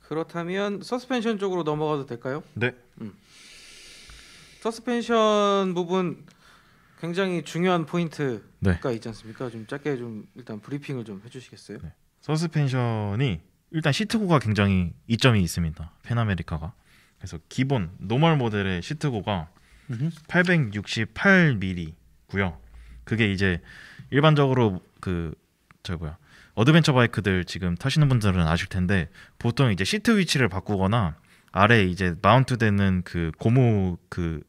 그렇다면 서스펜션 쪽으로 넘어가도 될까요? 네. 음. 서스펜션 부분 굉장히 중요한 포인트가 네. 있지 않습니까? 좀 짧게 좀 일단 브리핑을 좀 해주시겠어요? 네. 서스펜션이 일단 시트고가 굉장히 이점이 있습니다. 펜아메리카가 그래서 기본 노멀 모델의 시트고가 868mm고요. 그게 이제 일반적으로 그저 뭐야 어드벤처 바이크들 지금 타시는 분들은 아실 텐데 보통 이제 시트 위치를 바꾸거나 아래 이제 마운트되는 그 고무 그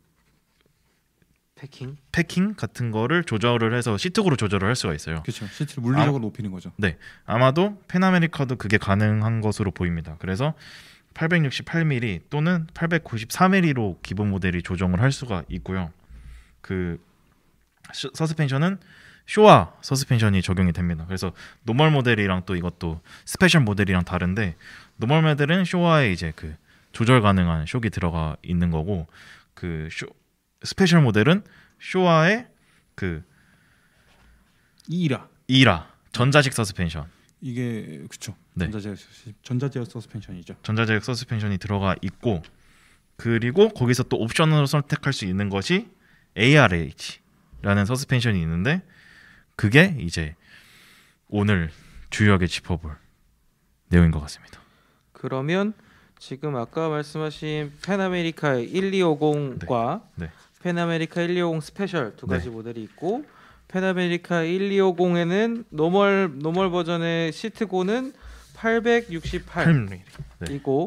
패킹? 패킹 같은 거를 조절을 해서 시트고로 조절을 할 수가 있어요. 그렇죠. 시트를 물리적으로 아, 높이는 거죠. 네. 아마도 펜아메리카도 그게 가능한 것으로 보입니다. 그래서 868mm 또는 894mm로 기본 모델이 조정을 할 수가 있고요. 그 서스펜션은 쇼와 서스펜션이 적용이 됩니다. 그래서 노멀 모델이랑 또 이것도 스페셜 모델이랑 다른데 노멀 모델은 쇼와에 이제 그 조절 가능한 쇼기 들어가 있는 거고 그 쇼, 스페셜 모델은 쇼와의 그 이라 이라 전자식 서스펜션 이게 그쵸 네. 전자제약 전자제약 서스펜션이죠 전자제약 서스펜션이 들어가 있고 그리고 거기서 또 옵션으로 선택할 수 있는 것이 ARH라는 서스펜션이 있는데 그게 이제 오늘 주요하게 짚어볼 내용인 것 같습니다. 그러면 지금 아까 말씀하신 팬아메리카의 1250과 네. 네. 펜아메리카 1250 스페셜 두 네. 가지 네. 모델이 있고 펜아메리카 1250에는 노멀 노멀 버전의 시트고는 868이고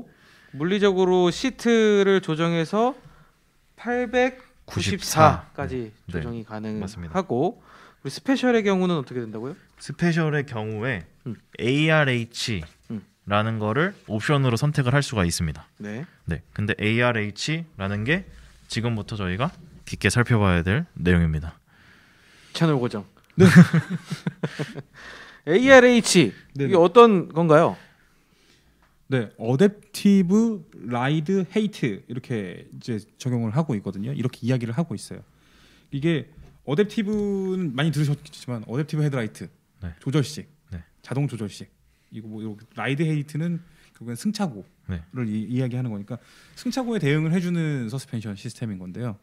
네. 물리적으로 시트를 조정해서 894까지 네. 조정이 가능하고 우리 스페셜의 경우는 어떻게 된다고요? 스페셜의 경우에 음. ARH 라는 거를 옵션으로 선택을 할 수가 있습니다. 네. 네. 근데 ARH라는 게 지금부터 저희가 깊게 살펴봐야 될 내용입니다. 채널 고정. 네. ARH [LAUGHS] 네네. 이게 어떤 건가요? 네, 어댑티브 라이드 헤이트 이렇게 이제 적용을 하고 있거든요. 이렇게 이야기를 하고 있어요. 이게 어댑티브는 많이 들으셨겠지만 어댑티브 헤드라이트 네. 조절식, 네. 자동 조절식. 이거 뭐 라이드 헤이트는 그건 승차고를 네. 이, 야기하는 거니까 승차고에 대응을 해주는 서스펜션 시스템인 건데요.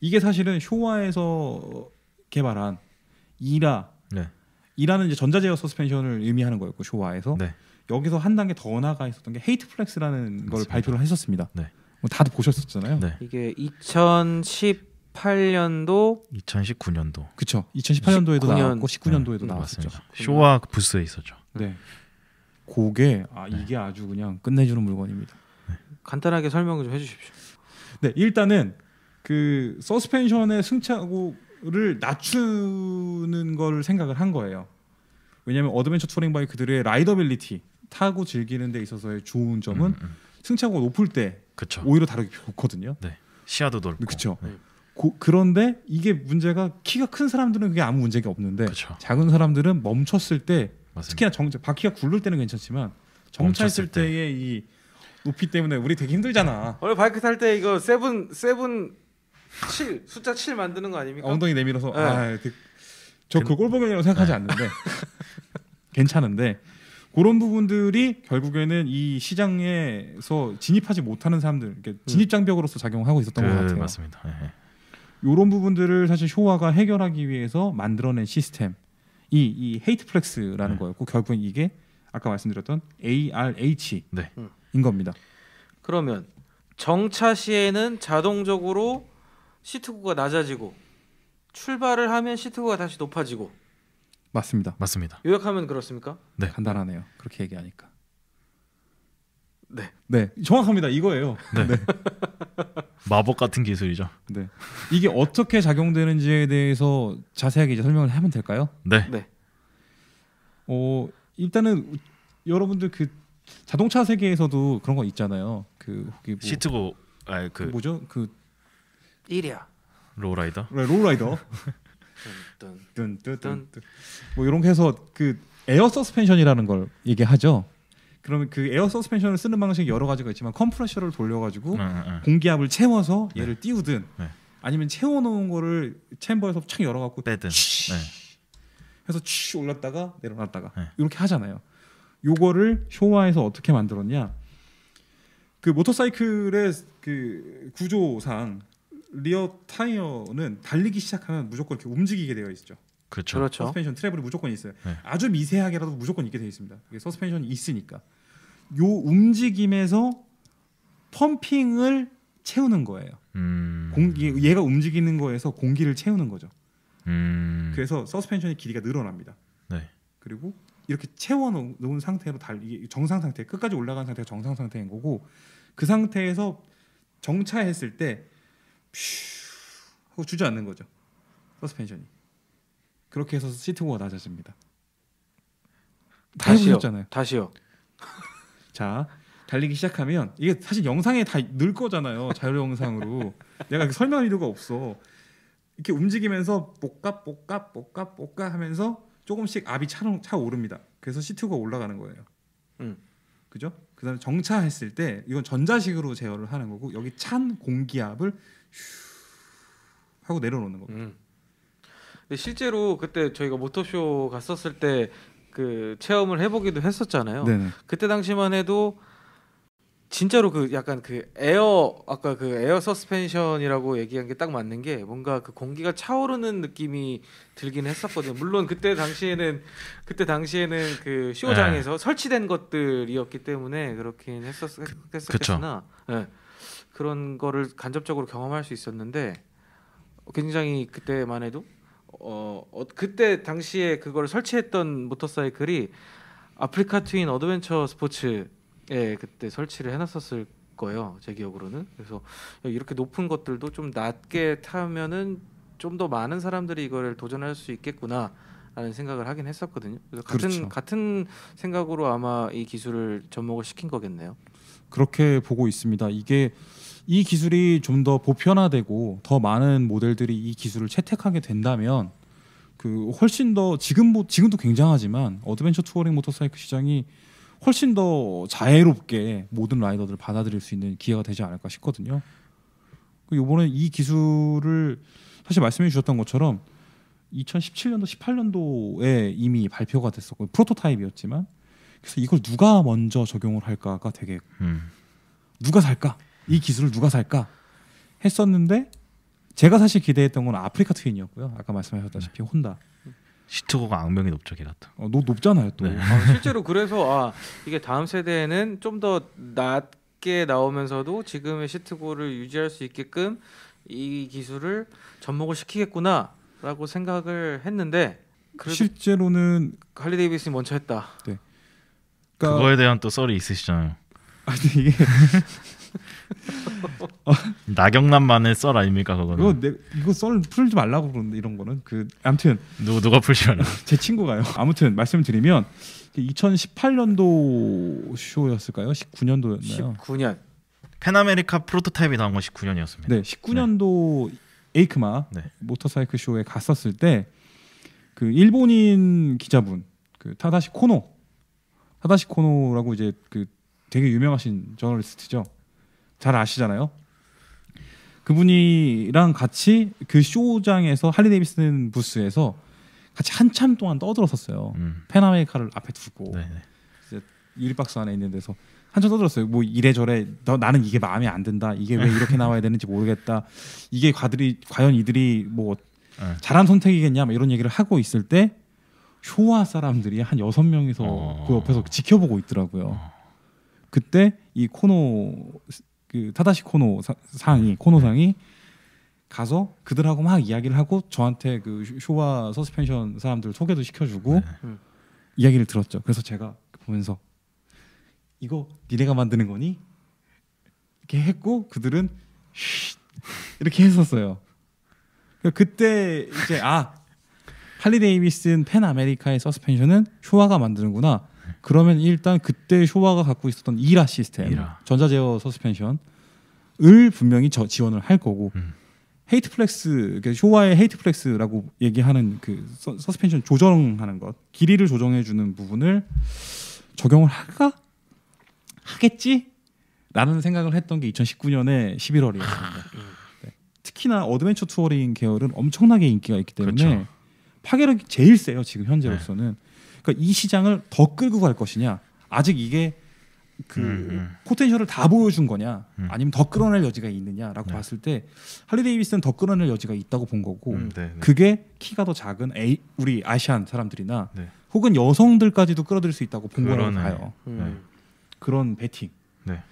이게 사실은 쇼와에서 개발한 이라 네. 이라는 이제 전자제어 서스펜션을 의미하는 거였고 쇼와에서 네. 여기서 한 단계 더 나가 있었던 게 헤이트 플렉스라는 걸 발표를 했었습니다. 네. 뭐 다들 보셨었잖아요. 네. 이게 2018년도 2019년도 그쵸 2018년도에도 19년... 나왔고 19년도에도 나왔었죠. 쇼와 부스에 있었죠. 네. 고게 아 네. 이게 아주 그냥 끝내주는 물건입니다. 네. 간단하게 설명을 좀 해주십시오. 네 일단은 그 서스펜션의 승차고를 낮추는 걸 생각을 한 거예요. 왜냐하면 어드벤처 투어링 바이크들의 라이더빌리티 타고 즐기는 데 있어서의 좋은 점은 음, 음. 승차고 높을 때 그쵸. 오히려 다르게 좋거든요. 네. 시야도 넓고. 그렇죠. 네. 네. 그런데 이게 문제가 키가 큰 사람들은 그게 아무 문제가 없는데 그쵸. 작은 사람들은 멈췄을 때 맞습니다. 특히나 정 바퀴가 굴를 때는 괜찮지만 정차했을 때의 이 높이 때문에 우리 되게 힘들잖아. 원래 바이크 탈때 이거 세븐 세븐 7 숫자 7 만드는 거 아닙니까? 엉덩이 내밀어서 네. 아, 네. 저그 꼴보기라고 생각하지 네. 않는데 [LAUGHS] 괜찮은데 그런 부분들이 결국에는 이 시장에서 진입하지 못하는 사람들 음. 진입 장벽으로서 작용하고 있었던 그, 것 네, 같아요. 맞습니다. 네. 이런 부분들을 사실 쇼와가 해결하기 위해서 만들어낸 시스템 이 헤이트 플렉스라는 네. 거였고 그 결국은 이게 아까 말씀드렸던 ARH인 네. 음. 겁니다. 그러면 정차 시에는 자동적으로 시트고가 낮아지고 출발을 하면 시트고가 다시 높아지고 맞습니다. 맞습니다. 요약하면 그렇습니까? 네. 간단하네요. 그렇게 얘기하니까. 네. 네. 정확합니다. 이거예요. 네. 네. [LAUGHS] 마법 같은 기술이죠. 네. 이게 어떻게 작용되는지에 대해서 자세하게 이제 설명을 하면 될까요? 네. 네. 어, 일단은 여러분들 그 자동차 세계에서도 그런 거 있잖아요. 그 혹시 뭐, 시트고 아 그 뭐죠? 그 일이야. 로라이더? 네, 로라이더. 뚠뚠뚠뚠뭐 [LAUGHS] 이런 해서 그 에어 서스펜션이라는 걸 얘기하죠. 그러면 그 에어 서스펜션을 쓰는 방식이 여러 가지가 있지만 컴프레셔를 돌려가지고 네, 네. 공기압을 채워서 네. 얘를 띄우든 네. 아니면 채워놓은 거를 챔버에서 창 열어갖고 빼든 네. 해서 치 올랐다가 내려놨다가 이렇게 하잖아요. 요거를 쇼와에서 어떻게 만들었냐? 그 모터사이클의 그 구조상 리어 타이어는 달리기 시작하면 무조건 이렇게 움직이게 되어 있죠. 그렇죠. 그렇죠. 서스펜션 트래블이 무조건 있어요. 네. 아주 미세하게라도 무조건 있게 되어 있습니다. 이게 서스펜션이 있으니까 요 움직임에서 펌핑을 채우는 거예요. 음... 공기 얘가 움직이는 거에서 공기를 채우는 거죠. 음... 그래서 서스펜션의 길이가 늘어납니다. 네. 그리고 이렇게 채워 놓은 상태로 달 이게 정상 상태 끝까지 올라간 상태가 정상 상태인 거고 그 상태에서 정차했을 때퓨 하고 주지않는 거죠. 서스펜션이. 그렇게 해서 시트고가 낮아집니다. 다시요. 다시요. [LAUGHS] 자 달리기 시작하면 이게 사실 영상에 다 늘 거잖아요. 자료 영상으로 내가 설명할 필요가 없어. 이렇게 움직이면서 볶아 볶아 볶아 볶아 하면서 조금씩 압이 차롱 차 오릅니다. 그래서 시트고가 올라가는 거예요. 음. 그죠? 그다음 정차했을 때 이건 전자식으로 제어를 하는 거고 여기 찬 공기압을 하고 내려놓는 겁니다. 음. 근데 실제로 그때 저희가 모터쇼 갔었을 때 그 체험을 해보기도 했었잖아요. 네네. 그때 당시만 해도 진짜로 그 약간 그 에어 아까 그 에어 서스펜션이라고 얘기한 게 딱 맞는 게 뭔가 그 공기가 차오르는 느낌이 들긴 했었거든요. 물론 그때 당시에는 그때 당시에는 그 쇼장에서 네. 설치된 것들이었기 때문에 그렇긴 했었 했었겠으나 네. 그런 거를 간접적으로 경험할 수 있었는데 굉장히 그때만 해도 어, 어, 그때 당시에 그걸 설치했던 모터사이클이 아프리카 트윈 어드벤처 스포츠에 그때 설치를 해놨었을 거예요 제 기억으로는 그래서 이렇게 높은 것들도 좀 낮게 타면은 좀 더 많은 사람들이 이걸 도전할 수 있겠구나라는 생각을 하긴 했었거든요 그래서 같은 그렇죠. 같은 생각으로 아마 이 기술을 접목을 시킨 거겠네요 그렇게 보고 있습니다 이게 이 기술이 좀 더 보편화되고 더 많은 모델들이 이 기술을 채택하게 된다면 그 훨씬 더 지금 지금도 굉장하지만 어드벤처 투어링 모터사이클 시장이 훨씬 더 자유롭게 모든 라이더들을 받아들일 수 있는 기회가 되지 않을까 싶거든요. 이번에 그 이 기술을 사실 말씀해 주셨던 것처럼 2017년도 18년도에 이미 발표가 됐었고 프로토타입이었지만 그래서 이걸 누가 먼저 적용을 할까가 되게 음. 누가 살까 이 기술을 누가 살까 했었는데 제가 사실 기대했던 건 아프리카 트윈이었고요. 아까 말씀하셨다시피 네. 혼다. 시트고가 악명이 높죠, 걔같다 어, 높, 잖아요 또. 네. 아, 아, 실제로 그래서 아 이게 다음 세대에는 좀 더 낮게 나오면서도 지금의 시트고를 유지할 수 있게끔 이 기술을 접목을 시키겠구나라고 생각을 했는데 실제로는 할리 데이비슨이 먼저 했다. 네. 그러니까... 그거에 대한 또 썰이 있으시잖아요. 아니 이게 어. [LAUGHS] 나경남만의 썰 아닙니까 그거는? 이거 내, 이거 썰 풀지 말라고 그러는데 이런 거는 그 아무튼 누 누가 풀지 말라? [LAUGHS] 제 친구가요. 아무튼 말씀드리면 2018년도 쇼였을까요? 19년도였나요? 19년. 팬아메리카 프로토타입이 나온 건 19년이었습니다. 네, 19년도 네. 에이크마 네. 모터사이클 쇼에 갔었을 때 그 일본인 기자분 그 타다시 코노 타다시 코노라고 이제 그 되게 유명하신 저널리스트죠. 잘 아시잖아요. 그분이랑 같이 그 쇼장에서 할리 데이비슨 부스에서 같이 한참 동안 떠들었었어요. 음. 팬아메리카를 앞에 두고 네, 네 이제 유리박스 안에 있는 데서 한참 떠들었어요. 뭐 이래저래 너, 나는 이게 마음에 안 든다. 이게 왜 이렇게 나와야 되는지 모르겠다. 이게 과들이 과연 이들이 뭐 네. 잘한 선택이겠냐 막 이런 얘기를 하고 있을 때 쇼와 사람들이 한 여섯 명이서 어... 그 옆에서 지켜보고 있더라고요. 어... 그때 이코노 그 타다시 코노 상이 네. 코노 상이 가서 그들하고 막 이야기를 하고 저한테 그 쇼와 서스펜션 사람들 소개도 시켜주고 네. 음. 이야기를 들었죠. 그래서 제가 보면서 이거 니네가 만드는 거니? 이렇게 했고 그들은 이렇게 했었어요. 그러니까 그때 이제 아 할리 데이비슨 팬 아메리카의 서스펜션은 쇼와가 만드는구나. 그러면 일단 그때 쇼와가 갖고 있었던 이라 시스템, 이라. 전자제어 서스펜션을 분명히 저 지원을 할 거고 음. 헤이트 플렉스, 그 쇼와의 헤이트 플렉스라고 얘기하는 그 서, 스펜션 조정하는 것, 길이를 조정해 주는 부분을 적용을 할까? 하겠지? 라는 생각을 했던 게 2019년에 11월이었습니다. 음. 네. 특히나 어드벤처 투어링 계열은 엄청나게 인기가 있기 때문에 그렇죠. 파괴력이 제일 세요 지금 현재로서는. 네. 그러니까 이 시장을 더 끌고 갈 것이냐 아직 이게 그 음, 음. 포텐셜을 다 보여준 거냐 음. 아니면 더 끌어낼 여지가 있느냐라고 네. 봤을 때 할리 데이비스는 더 끌어낼 여지가 있다고 본 거고 음, 네, 네. 그게 키가 더 작은 에이, 우리 아시안 사람들이나 네. 혹은 여성들까지도 끌어들일 수 있다고 본 거라고 봐요 네. 음. 그런 베팅 네.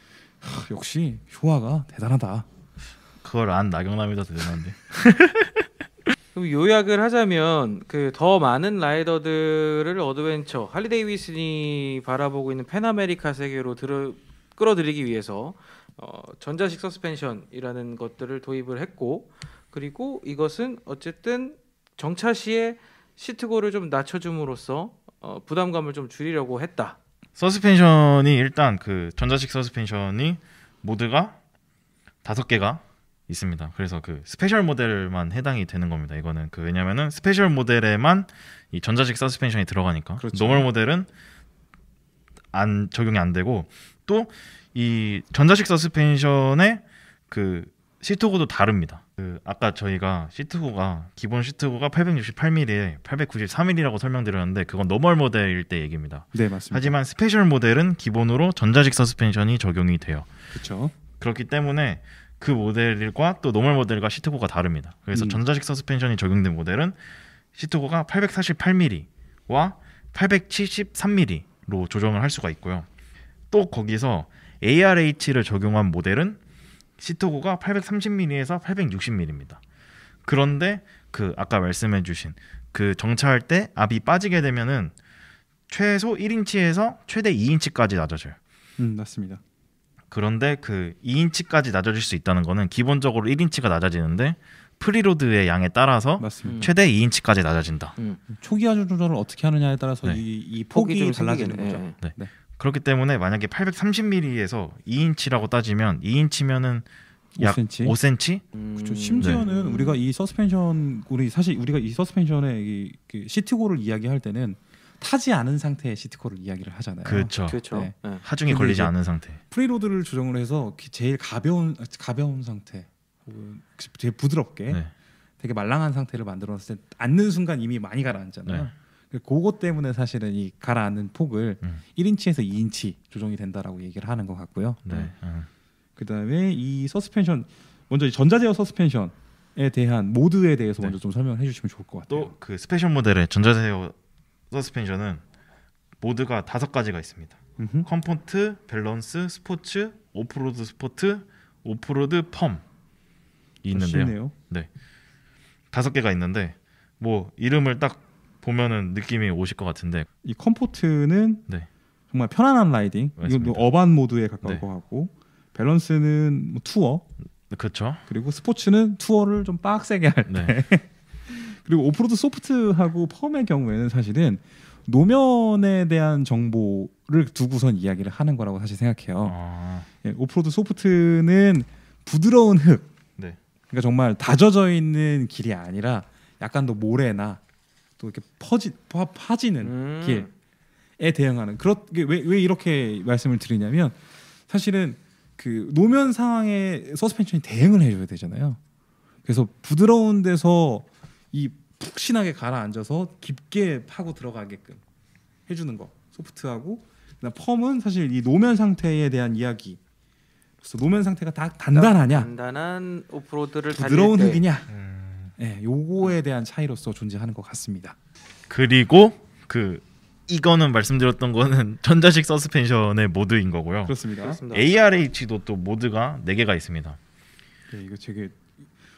하, 역시 효화가 대단하다 그걸 안 나경남이다 대단한데 [LAUGHS] 그럼 요약을 하자면 그 더 많은 라이더들을 어드벤처 할리 데이비슨이 바라보고 있는 팬아메리카 세계로 들어, 끌어들이기 위해서 어, 전자식 서스펜션이라는 것들을 도입을 했고 그리고 이것은 어쨌든 정차 시에 시트고를 좀 낮춰줌으로써 어, 부담감을 좀 줄이려고 했다. 서스펜션이 일단 그 전자식 서스펜션이 모드가 다섯 개가 있습니다. 그래서 그 스페셜 모델만 해당이 되는 겁니다. 이거는 그 왜냐면은 스페셜 모델에만 이 전자식 서스펜션이 들어가니까 그렇죠. 노멀 모델은 안 적용이 안 되고 또 이 전자식 서스펜션의 그 시트고도 다릅니다. 그 아까 저희가 시트고가 기본 시트고가 868mm에 893mm라고 설명드렸는데 그건 노멀 모델일 때 얘기입니다. 네 맞습니다. 하지만 스페셜 모델은 기본으로 전자식 서스펜션이 적용이 돼요. 그렇죠. 그렇기 때문에 그 모델과 또 노멀 모델과 시트고가 다릅니다. 그래서 음. 전자식 서스펜션이 적용된 모델은 시트고가 848mm와 873mm로 조정을 할 수가 있고요. 또 거기서 ARH를 적용한 모델은 시트고가 830mm에서 860mm입니다. 그런데 그 아까 말씀해주신 그 정차할 때 압이 빠지게 되면은 최소 1인치에서 최대 2인치까지 낮아져요. 음 맞습니다. 그런데 그 2인치까지 낮아질 수 있다는 거는 기본적으로 1인치가 낮아지는데 프리로드의 양에 따라서 맞습니다. 음. 최대 2인치까지 낮아진다. 음. 초기 화질 조절을 어떻게 하느냐에 따라서 네. 이, 이, 폭이, 폭이 달라지는 거죠. 네. 네. 네. 그렇기 때문에 만약에 830mm에서 2인치라고 따지면 2인치면은 약 5cm. 5cm? 음... 그렇죠. 심지어는 네. 우리가 이 서스펜션 우리 사실 우리가 이 서스펜션의 이, 그시트고를 이야기할 때는 타지 않은 상태의 시트코를 이야기를 하잖아요. 그렇죠. 그렇죠. 네. 네. 하중이 걸리지 않은 상태. 프리로드를 조정을 해서 제일 가벼운 가벼운 상태 제일 부드럽게 네. 되게 말랑한 상태를 만들어놨 앉는 순간 이미 많이 가라앉잖아요. 네. 그것 때문에 사실은 이 가라앉는 폭을 음. 1인치에서 2인치 조정이 된다라고 얘기를 하는 것 같고요. 네. 네. 음. 그다음에 이 서스펜션 먼저 전자제어 서스펜션에 대한 모드에 대해서 먼저 좀 설명을 해주시면 좋을 것 같아요. 또 그 스페셜 모델의 전자제어 서스펜션은 모드가 다섯 가지가 있습니다. 음흠. 컴포트, 밸런스, 스포츠, 오프로드 스포트, 오프로드 펌 아, 있는데요. 쉽네요. 네, 다섯 개가 있는데 뭐 이름을 딱 보면은 느낌이 오실 것 같은데 이 컴포트는 네. 정말 편안한 라이딩, 이건 뭐 어반 모드에 가까울 네. 것 같고 밸런스는 뭐 투어, 그렇죠. 그리고 스포츠는 투어를 좀 빡세게 할 네. 때. 네. 그리고 오프로드 소프트하고 펌의 경우에는 사실은 노면에 대한 정보를 두고선 이야기를 하는 거라고 사실 생각해요. 아. 예, 오프로드 소프트는 부드러운 흙, 네. 그러니까 정말 다져져 있는 길이 아니라 약간 더 모래나 또 이렇게 퍼지 파, 파지는 음. 길에 대응하는 그렇게 왜, 왜 이렇게 말씀을 드리냐면 사실은 그 노면 상황에 서스펜션이 대응을 해줘야 되잖아요. 그래서 부드러운 데서 이 푹신하게 가라앉아서 깊게 파고 들어가게끔 해주는 거 소프트하고 그다음 펌은 사실 이 노면 상태에 대한 이야기 그래서 노면 상태가 다 단단하냐 그러니까 단단한 오프로드를 부드러운 흙이냐 음. 네, 요거에 대한 차이로서 존재하는 것 같습니다 그리고 그 이거는 말씀드렸던 거는 [LAUGHS] 전자식 서스펜션의 모드인 거고요 그렇습니다, 그렇습니다. ARH도 또 모드가 4개가 있습니다 네, 이거 되게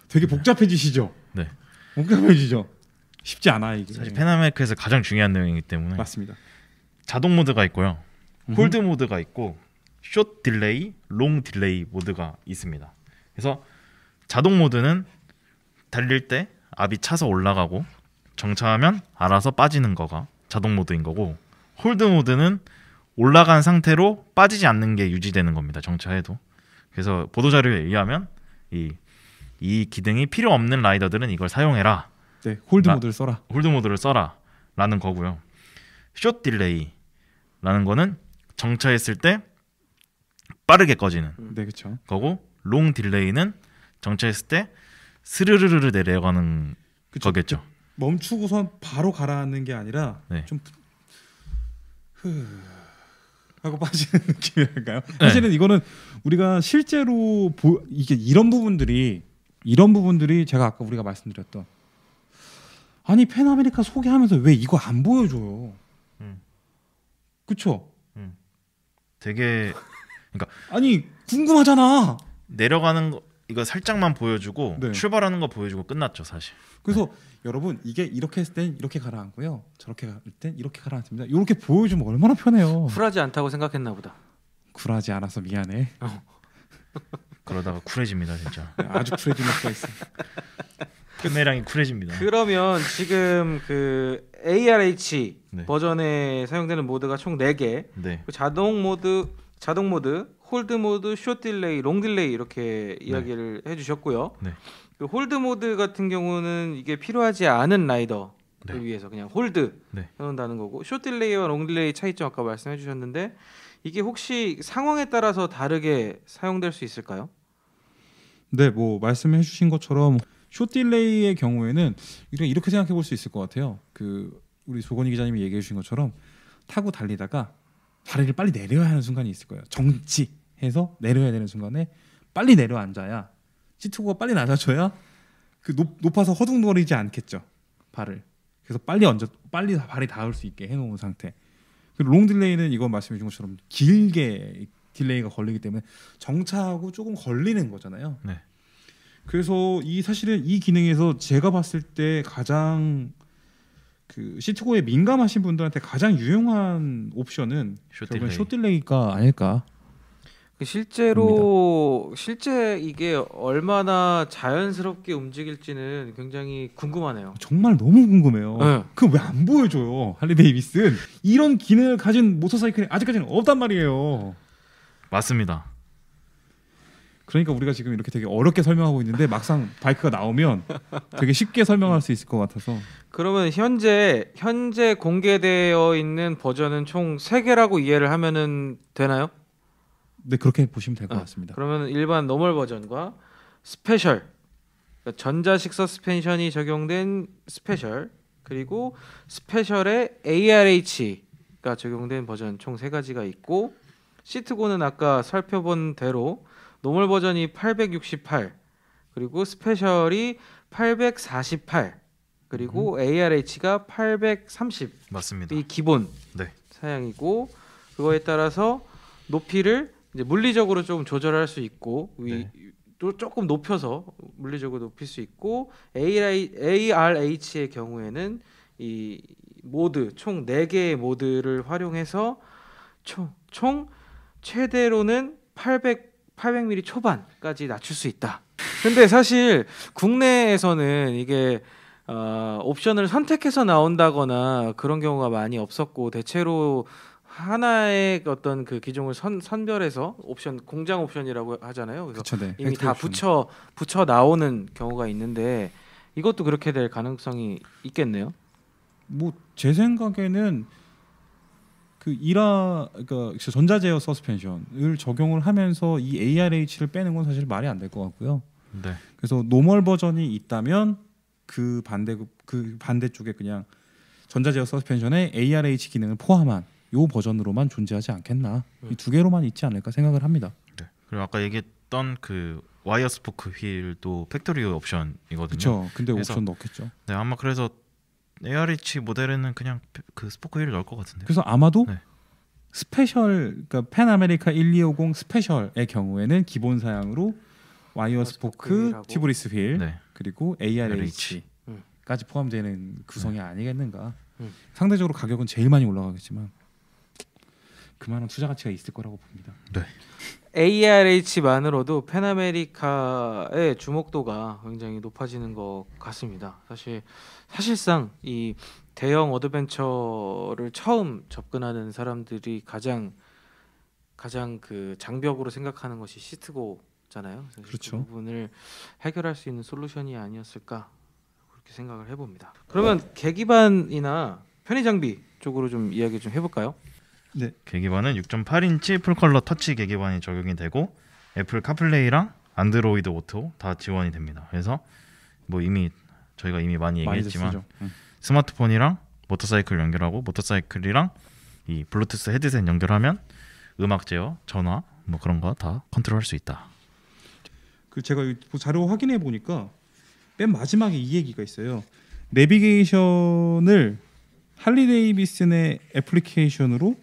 되게 복잡해지시죠 네 깜깜해지죠. 쉽지 않아 이게. 사실 페나메크에서 가장 중요한 내용이기 때문에. 맞습니다. 자동 모드가 있고요. 홀드 음흠. 모드가 있고 숏 딜레이, 롱 딜레이 모드가 있습니다. 그래서 자동 모드는 달릴 때 압이 차서 올라가고 정차하면 알아서 빠지는 거가 자동 모드인 거고 홀드 모드는 올라간 상태로 빠지지 않는 게 유지되는 겁니다. 정차해도. 그래서 보도 자료에 의하면 이이 기능이 필요 없는 라이더들은 이걸 사용해라. 네, 홀드 라, 모드를 써라. 홀드 모드를 써라라는 거고요. 숏 딜레이라는 거는 정차했을 때 빠르게 꺼지는. 음. 네, 그렇죠. 거고 롱 딜레이는 정차했을 때 스르르르 내려가는 그쵸. 거겠죠. 멈추고선 바로 가라앉는 게 아니라 네. 좀 흐... 하고 빠지는 느낌이랄까요? [LAUGHS] 네. 사실은 이거는 우리가 실제로 보... 이게 이런 부분들이 이런 부분들이 제가 아까 우리가 말씀드렸던 아니 팬 아메리카 소개하면서 왜 이거 안 보여줘요? 음. 그쵸? 음. 되게 그러니까 [LAUGHS] 아니 궁금하잖아. 내려가는 거 이거 살짝만 보여주고 네. 출발하는 거 보여주고 끝났죠 사실. 그래서 네. 여러분 이게 이렇게 했을 땐 이렇게 가라앉고요, 저렇게 할 땐 이렇게 가라앉습니다. 이렇게 보여주면 얼마나 편해요. 쿨하지 않다고 생각했나 보다. 쿨하지 않아서 미안해. 어. [LAUGHS] 그러다가 쿨해집니다 진짜. 네, 아주 쿨해질 수가 있어. 끝내랑이 [LAUGHS] 쿨해집니다. 그러면 지금 그 ARH 네. 버전에 사용되는 모드가 총 4개. 네. 네. 자동 모드, 자동 모드, 홀드 모드, 숏 딜레이, 롱 딜레이 이렇게 네. 이야기를 네. 해 주셨고요. 네. 그 홀드 모드 같은 경우는 이게 필요하지 않은 라이더 를 위해서 그냥 홀드 해 놓는다는 거고 숏 딜레이와 롱 딜레이 차이점 아까 말씀해 주셨는데 이게 혹시 상황에 따라서 다르게 사용될 수 있을까요? 네, 뭐 말씀해 주신 것처럼 쇼딜레이의 경우에는 이렇게 생각해 볼 수 있을 것 같아요. 그 우리 조건희 기자님이 얘기해 주신 것처럼 타고 달리다가 다리를 빨리 내려야 하는 순간이 있을 거예요. 정지해서 내려야 되는 순간에 빨리 내려앉아야 시트가 빨리 낮아져야 그 높, 높아서 허둥거리지 않겠죠 발을. 그래서 빨리 얹어 빨리 발이 닿을 수 있게 해놓은 상태. 롱 딜레이는 이거 말씀해 주신 것처럼 길게 딜레이가 걸리기 때문에 정차하고 조금 걸리는 거잖아요. 네. 그래서 이 사실은 이 기능에서 제가 봤을 때 가장 그 시트고에 민감하신 분들한테 가장 유용한 옵션은 숏 결국엔 딜레이. 숏 딜레이가 아닐까. 그 실제로 입니다. 실제 이게 얼마나 자연스럽게 움직일지는 굉장히 궁금하네요. 정말 너무 궁금해요. 네. 그왜 안 보여줘요? 할리 데이비슨 이런 기능을 가진 모터사이클이 아직까지는 없단 말이에요. 맞습니다. 그러니까 우리가 지금 이렇게 되게 어렵게 설명하고 있는데 막상 바이크가 나오면 되게 쉽게 설명할 수 있을 것 같아서. 그러면 현재 현재 공개되어 있는 버전은 총 3개라고 이해를 하면은 되나요? 네 그렇게 보시면 될것 어. 같습니다. 그러면 일반 노멀 버전과 스페셜 그러니까 전자식 서스펜션이 적용된 스페셜 그리고 스페셜에 ARH가 적용된 버전 총 세 가지가 있고 시트고는 아까 살펴본 대로 노멀 버전이 868 그리고 스페셜이 848 그리고 음. ARH가 830 맞습니다. 이 기본 네. 사양이고 그거에 따라서 높이를 이제 물리적으로 좀 조절할 수 있고 위, 네. 조금 높여서 물리적으로 높일 수 있고 AI, ARH의 경우에는 이 모드 총 4개의 모드를 활용해서 총, 총 최대로는 800 800mm 초반까지 낮출 수 있다. 근데 사실 국내에서는 이게 어, 옵션을 선택해서 나온다거나 그런 경우가 많이 없었고 대체로 하나의 어떤 그 기종을 선, 선별해서 옵션 공장 옵션이라고 하잖아요. 그래서 그쵸, 네. 이미 다 붙여 붙여 나오는 경우가 있는데 이것도 그렇게 될 가능성이 있겠네요. 뭐 제 생각에는 그 이라 그러니까 전자제어 서스펜션을 적용을 하면서 이 ARH를 빼는 건 사실 말이 안 될 것 같고요. 네. 그래서 노멀 버전이 있다면 그 반대 그 반대쪽에 그냥 전자제어 서스펜션에 ARH 기능을 포함한 요 버전으로만 존재하지 않겠나 이두 음. 개로만 있지 않을까 생각을 합니다. 네. 그리고 아까 얘기했던 그 와이어 스포크 휠도 팩토리 옵션이거든요. 그렇죠. 근데 그래서, 옵션 넣겠죠. 네, 아마 그래서 ARH 모델에는 그냥 그 스포크 휠을 넣을 것 같은데. 그래서 아마도 네. 스페셜 그러니까 팬 아메리카 1250 스페셜의 경우에는 기본 사양으로 와이어 스포크, 스브리스휠 네. 그리고 ARH까지 음. ARH. 포함되는 구성이 그 네. 아니겠는가. 음. 상대적으로 가격은 제일 많이 올라가겠지만 그만한 투자 가치가 있을 거라고 봅니다. 네. ARH만으로도 e 팬아메리카의 주목도가 굉장히 높아지는 것 같습니다. 사실 사실상 이 대형 어드벤처를 처음 접근하는 사람들이 가장 가장 그 장벽으로 생각하는 것이 시트고잖아요. 그 그렇죠. 그 부분을 해결할 수 있는 솔루션이 아니었을까 그렇게 생각을 해봅니다. 그러면 네. 계기반이나 편의 장비 쪽으로 좀 이야기 좀 해볼까요? 네. 계기반은 6.8인치 풀컬러 터치 계기반이 적용이 되고 애플 카플레이랑 안드로이드 오토 다 지원이 됩니다. 그래서 뭐 이미 저희가 이미 많이, 많이 얘기했지만 응. 음. 스마트폰이랑 모터사이클 연결하고 모터사이클이랑 이 블루투스 헤드셋 연결하면 음악 제어, 전화 뭐 그런 거 다 컨트롤할 수 있다. 그 제가 자료 확인해 보니까 맨 마지막에 이 얘기가 있어요. 내비게이션을 할리 데이비슨의 애플리케이션으로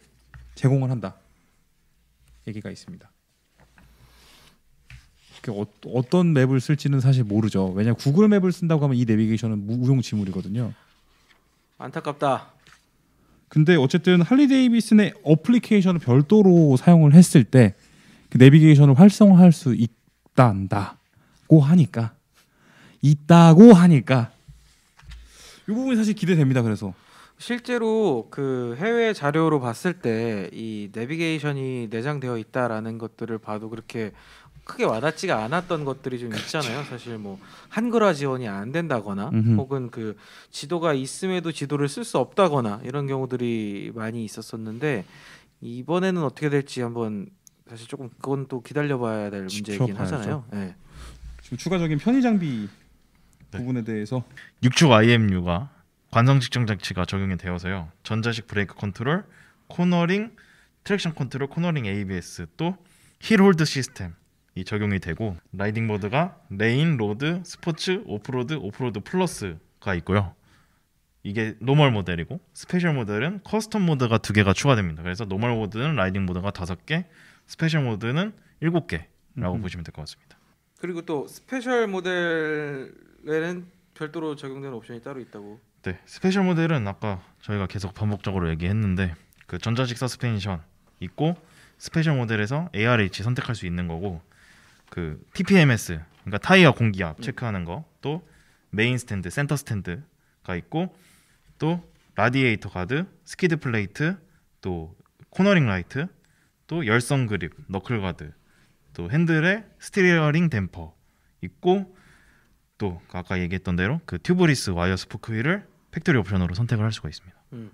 제공을 한다 얘기가 있습니다. 그 어, 어떤 맵을 쓸지는 사실 모르죠. 왜냐 구글 맵을 쓴다고 하면 이 내비게이션은 무용지물이거든요. 안타깝다. 근데 어쨌든 할리 데이비슨의 어플리케이션을 별도로 사용을 했을 때그 내비게이션을 활성화할 수 있다고 하니까 있다고 하니까 이 부분이 사실 기대됩니다. 그래서 실제로 그 해외 자료로 봤을 때 이 내비게이션이 내장되어 있다라는 것들을 봐도 그렇게 크게 와닿지가 않았던 것들이 좀 있잖아요. 사실 뭐 한글화 지원이 안 된다거나 음흠. 혹은 그 지도가 있음에도 지도를 쓸 수 없다거나 이런 경우들이 많이 있었었는데 이번에는 어떻게 될지 한번 사실 조금 그건 또 기다려봐야 될 문제이긴 봐야죠. 하잖아요. 네. 지금 추가적인 편의 장비 네. 부분에 대해서 6주 IMU가 관성 측정 장치가 적용이 되어서요. 전자식 브레이크 컨트롤, 코너링, 트랙션 컨트롤, 코너링 ABS 또 힐홀드 시스템 이 적용이 되고 라이딩 모드가 레인, 로드, 스포츠, 오프로드, 오프로드 플러스가 있고요. 이게 노멀 모델이고 스페셜 모델은 커스텀 모드가 두 개가 추가됩니다. 그래서 노멀 모드는 라이딩 모드가 다섯 개, 스페셜 모드는 일곱 개라고 음. 보시면 될 것 같습니다. 그리고 또 스페셜 모델에는 별도로 적용되는 옵션이 따로 있다고 네, 스페셜 모델은 아까 저희가 계속 반복적으로 얘기했는데 그 전자식 서스펜션 있고 스페셜 모델에서 ARH 선택할 수 있는 거고 그 TPMS 그러니까 타이어 공기압 음. 체크하는 거 또 메인 스탠드 센터 스탠드가 있고 또 라디에이터 가드 스키드 플레이트 또 코너링 라이트 또 열선 그립 너클 가드 또 핸들에 스티어링 댐퍼 있고 또 아까 얘기했던 대로 그 튜브리스 와이어 스포크 휠을 팩토리 옵션으로 선택을 할 수가 있습니다. 음.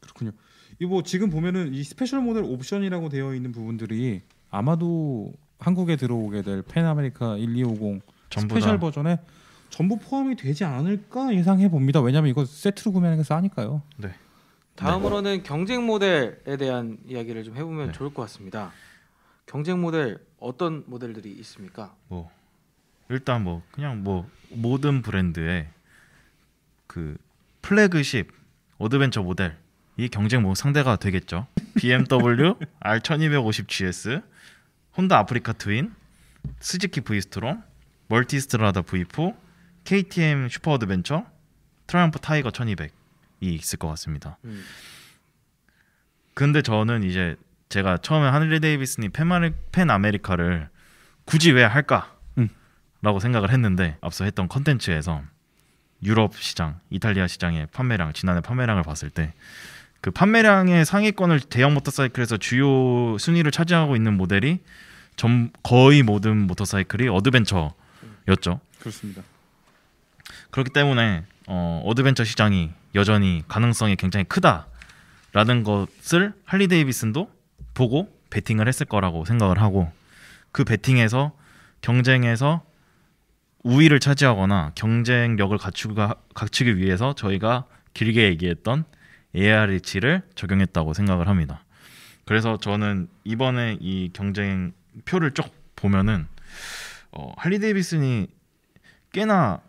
그렇군요. 이뭐 지금 보면은 이 스페셜 모델 옵션이라고 되어 있는 부분들이 아마도 한국에 들어오게 될 팬아메리카 1250 스페셜 버전에 전부 포함이 되지 않을까 예상해 봅니다. 왜냐면 이거 세트로 구매하는 게 싸니까요. 네. 다음으로는 네. 경쟁 모델에 대한 이야기를 좀 해보면 네. 좋을 것 같습니다. 경쟁 모델 어떤 모델들이 있습니까? 뭐 일단 뭐 그냥 뭐 모든 브랜드의 그 플래그십 어드벤처 모델 이 경쟁 뭐 상대가 되겠죠. BMW R1250GS, 혼다 아프리카 트윈, 스즈키 브이스트롬, 멀티스트라다 V4, KTM 슈퍼 어드벤처, 트라이언프 타이거 1200이 있을 것 같습니다. 음. 근데 저는 이제 제가 처음에 하늘리 데이비슨이 팬 아메리카를 굳이 왜 할까? 음. 라고 생각을 했는데 앞서 했던 컨텐츠에서 유럽 시장, 이탈리아 시장의 판매량 지난해 판매량을 봤을 때 그 판매량의 상위권을 대형 모터사이클에서 주요 순위를 차지하고 있는 모델이 전 거의 모든 모터사이클이 어드벤처였죠. 그렇습니다. 그렇기 때문에 어, 어드벤처 시장이 여전히 가능성이 굉장히 크다라는 것을 할리 데이비슨도 보고 베팅을 했을 거라고 생각을 하고 그 베팅에서 경쟁에서 우위를 차지하거나 경쟁력을 갖추가, 갖추기 위해서 저희가 길게 얘기했던 ARH를 적용했다고 생각을 합니다. 그래서 저는 이번에 이 경쟁 표를 쭉 보면은 어, 할리 데이비슨이 꽤나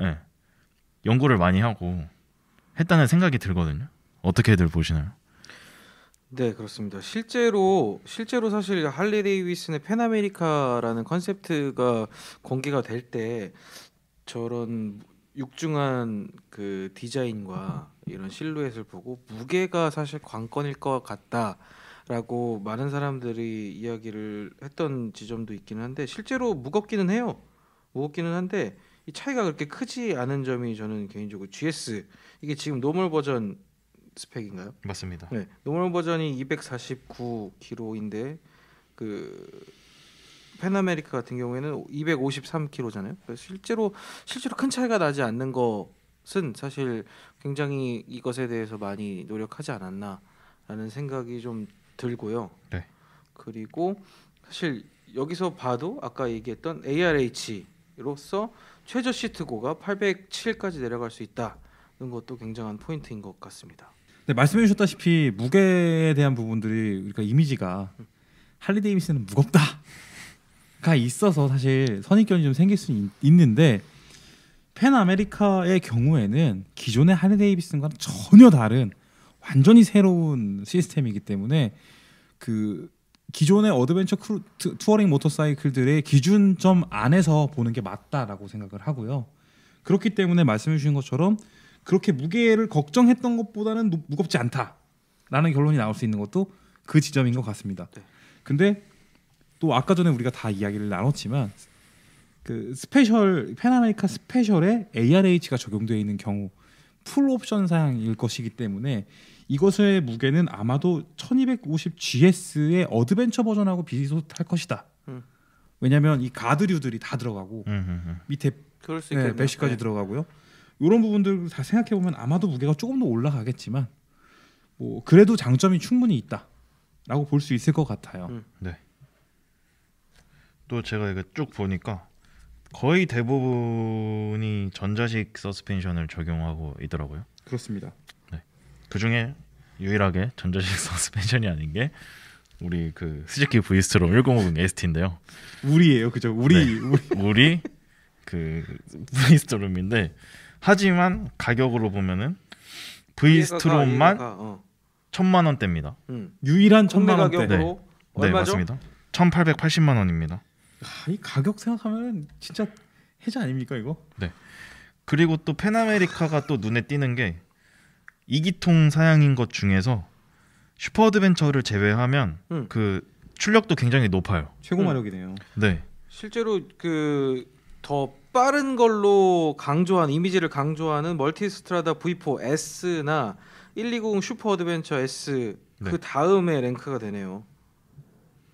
예, 연구를 많이 하고 했다는 생각이 들거든요. 어떻게들 보시나요? 네, 그렇습니다. 실제로 실제로 사실 할리 데이비슨의 팬아메리카라는 컨셉트가 공개가 될 때 저런 육중한 그 디자인과 이런 실루엣을 보고 무게가 사실 관건일 것 같다라고 많은 사람들이 이야기를 했던 지점도 있기는 한데 실제로 무겁기는 해요. 무겁기는 한데 이 차이가 그렇게 크지 않은 점이 저는 개인적으로 GS 이게 지금 노멀 버전 스펙인가요? 맞습니다. 네, 노멀 버전이 249kg인데 그 팬아메리카 같은 경우에는 253kg잖아요. 실제로 실제로 큰 차이가 나지 않는 것은 사실 굉장히 이것에 대해서 많이 노력하지 않았나라는 생각이 좀 들고요. 네. 그리고 사실 여기서 봐도 아까 얘기했던 ARH로서 최저 시트고가 807까지 내려갈 수 있다는 것도 굉장한 포인트인 것 같습니다. 네, 말씀해 주셨다시피 무게에 대한 부분들이 그러니까 이미지가 할리 데이비슨은 무겁다가 있어서 사실 선입견이 좀 생길 수 있는데 팬 아메리카의 경우에는 기존의 할리 데이비슨과는 전혀 다른 완전히 새로운 시스템이기 때문에 그 기존의 어드벤처 크루, 투어링 모터사이클들의 기준점 안에서 보는 게 맞다라고 생각을 하고요. 그렇기 때문에 말씀해 주신 것처럼 그렇게 무게를 걱정했던 것보다는 노, 무겁지 않다라는 결론이 나올 수 있는 것도 그 지점인 것 같습니다. 네. 근데 또 아까 전에 우리가 다 이야기를 나눴지만 그 스페셜 페나메이카 스페셜에 ARH가 적용되어 있는 경우 풀 옵션 사양일 것이기 때문에 이것의 무게는 아마도 1250GS의 어드벤처 버전하고 비슷할 것이다. 음. 왜냐하면 이 가드류들이 다 들어가고 음, 음, 음. 밑에 그럴 네, 메쉬까지 네. 들어가고요. 이런 부분들을 다 생각해 보면 아마도 무게가 조금 더 올라가겠지만 뭐 그래도 장점이 충분히 있다라고 볼 수 있을 것 같아요. 음. 네. 또 제가 이거 쭉 보니까 거의 대부분이 전자식 서스펜션을 적용하고 있더라고요. 그렇습니다. 네. 그 중에 유일하게 전자식 [LAUGHS] 서스펜션이 아닌 게 우리 그 스즈키 브이스트롬 1050 ST인데요. 우리예요, 그죠? 우리 네. 우리 우리 그 브이스트롬인데 하지만 가격으로 보면은 V 스트롬만 어. 천만 원대입니다. 음. 유일한 천만 원대. 네. 네, 맞습니다. 1,880만 원입니다. 아, 이 가격 생각하면 진짜 해자 아닙니까 이거? 네. 그리고 또 팬아메리카가 또 눈에 띄는 게 이기통 사양인 것 중에서 슈퍼 어드벤처를 제외하면 음. 그 출력도 굉장히 높아요. 최고 마력이네요. 네. 실제로 그더 빠른 걸로 강조한 이미지를 강조하는 멀티스트라다 V4 S나 1 2 0 슈퍼 어드벤처 S 네. 그 다음에 랭크가 되네요.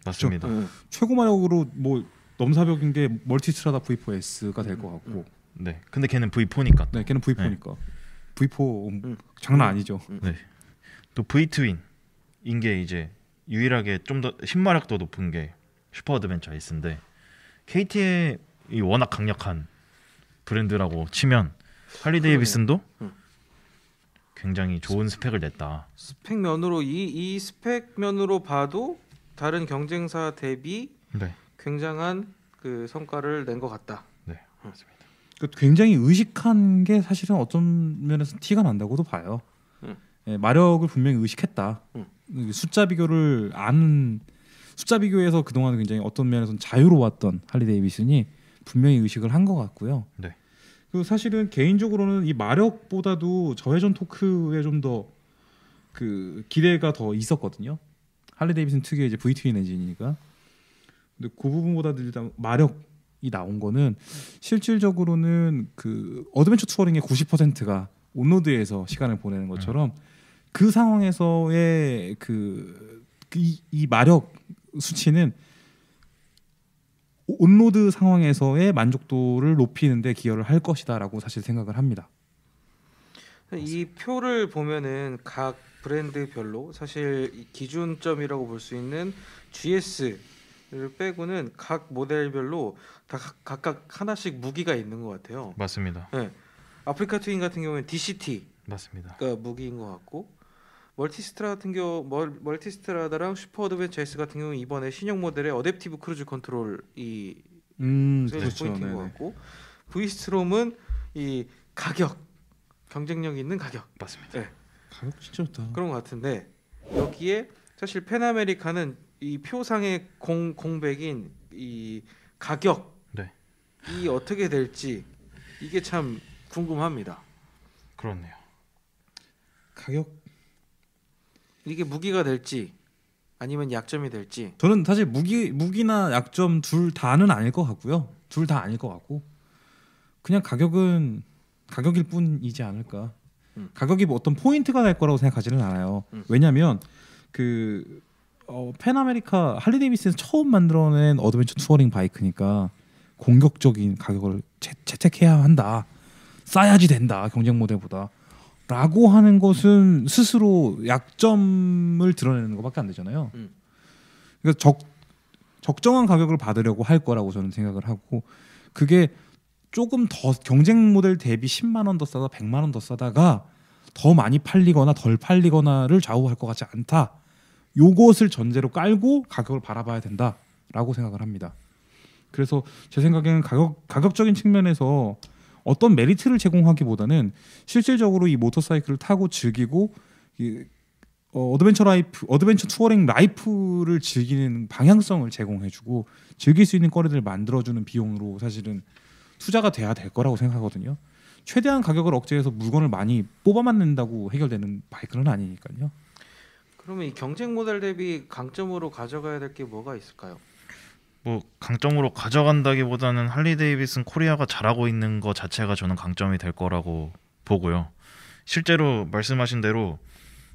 맞습니다. 네. 최고마으로뭐 넘사벽인 게 멀티스트라다 V4 S가 될 것 같고. 네. 근데 걔는 V4니까. 네, 걔는 V4니까. 네. V4 음, 음, 장난 아니죠. 음, 음. 네. 또 V 트윈인 게 이제 유일하게 좀 더 신마력도 높은 게 슈퍼 어드벤처 S인데 KT의 이 워낙 강력한 브랜드라고 치면 할리 데이비슨도 음. 굉장히 좋은 스펙을 냈다. 스펙 면으로 이이 스펙 면으로 봐도 다른 경쟁사 대비 네. 굉장한 그 성과를 낸 것 같다. 네, 음. 맞습니다. 그 굉장히 의식한 게 사실은 어떤 면에서 티가 난다고도 봐요. 응. 음. 예, 마력을 분명히 의식했다. 응. 숫자 비교를 아 숫자 비교에서 그동안 굉장히 어떤 면에서는 자유로웠던 할리 데이비슨이 분명히 의식을 한 것 같고요. 네. 그 사실은 개인적으로는 이 마력보다도 저회전 토크에 좀 더 그 기대가 더 있었거든요. 할리 데이비슨 특유의 이제 V2 엔진이니까. 근데 그 부분보다 일단 마력이 나온 거는 실질적으로는 그 어드벤처 투어링의 90%가 온로드에서 시간을 보내는 것처럼 음. 그 상황에서의 그, 그 이, 마력 수치는 온로드 상황에서의 만족도를 높이는데 기여를 할 것이다라고 사실 생각을 합니다. 이 표를 보면은 각 브랜드별로 사실 기준점이라고 볼 수 있는 GS를 빼고는 각 모델별로 다 각각 하나씩 무기가 있는 것 같아요. 맞습니다. 네. 아프리카 트윈 같은 경우는 DCT 맞습니다. 그 무기인 것 같고 멀티스트라 같은 경우 멀, 티스트라다랑 슈퍼 어드벤처스 같은 경우 이번에 신형 모델의 어댑티브 크루즈 컨트롤이 음, 그렇죠. 포인트인 네네. 것 같고 브이스트롬은 이 가격 경쟁력 있는 가격 맞습니다. 네. 가격 진짜 좋다. 그런 것 같은데 여기에 사실 팬아메리카는 이 표상의 공 공백인 이 가격 네. 이 어떻게 될지 이게 참 궁금합니다. 그렇네요. 가격 이게 무기가 될지 아니면 약점이 될지 저는 사실 무기 무기나 약점 둘 다는 아닐 것 같고요. 둘 다 아닐 것 같고 그냥 가격은 가격일 뿐이지 않을까. 음. 가격이 뭐 어떤 포인트가 될 거라고 생각하지는 않아요. 음. 왜냐하면 그 어, 팬아메리카 할리데이비슨에 처음 만들어낸 어드벤처 투어링 바이크니까 공격적인 가격을 채 택해야 한다. 싸야지 된다 경쟁 모델보다 라고 하는 것은 스스로 약점을 드러내는 것밖에 안 되잖아요. 음. 그러니까 적 적정한 가격을 받으려고 할 거라고 저는 생각을 하고 그게 조금 더 경쟁 모델 대비 10만 원 더 싸다 100만 원 더 싸다가 더 많이 팔리거나 덜 팔리거나를 좌우할 것 같지 않다. 요것을 전제로 깔고 가격을 바라봐야 된다라고 생각을 합니다. 그래서 제 생각에는 가격 가격적인 측면에서 어떤 메리트를 제공하기보다는 실질적으로 이 모터사이클을 타고 즐기고 이, 어, 드벤처 라이프, 어드벤처 투어링 라이프를 즐기는 방향성을 제공해주고 즐길 수 있는 거리들을 만들어주는 비용으로 사실은 투자가 돼야 될 거라고 생각하거든요. 최대한 가격을 억제해서 물건을 많이 뽑아만든다고 해결되는 바이크는 아니니까요. 그러면 이 경쟁 모델 대비 강점으로 가져가야 될 게 뭐가 있을까요? 뭐 강점으로 가져간다기보다는 할리 데이비슨 코리아가 잘하고 있는 것 자체가 저는 강점이 될 거라고 보고요. 실제로 말씀하신 대로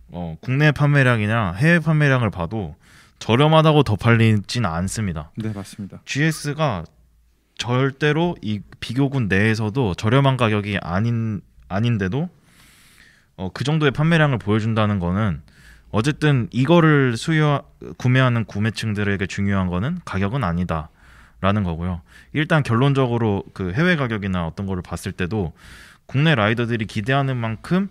어, 국내 판매량이나 해외 판매량을 봐도 저렴하다고 더 팔리진 않습니다. 네 맞습니다. GS가 절대로 이 비교군 내에서도 저렴한 가격이 아닌 아닌데도 어, 그 정도의 판매량을 보여준다는 거는 어쨌든 이거를 수요 구매하는 구매층들에게 중요한 거는 가격은 아니다. 라는 거고요. 일단 결론적으로 그 해외 가격이나 어떤 거를 봤을 때도 국내 라이더들이 기대하는 만큼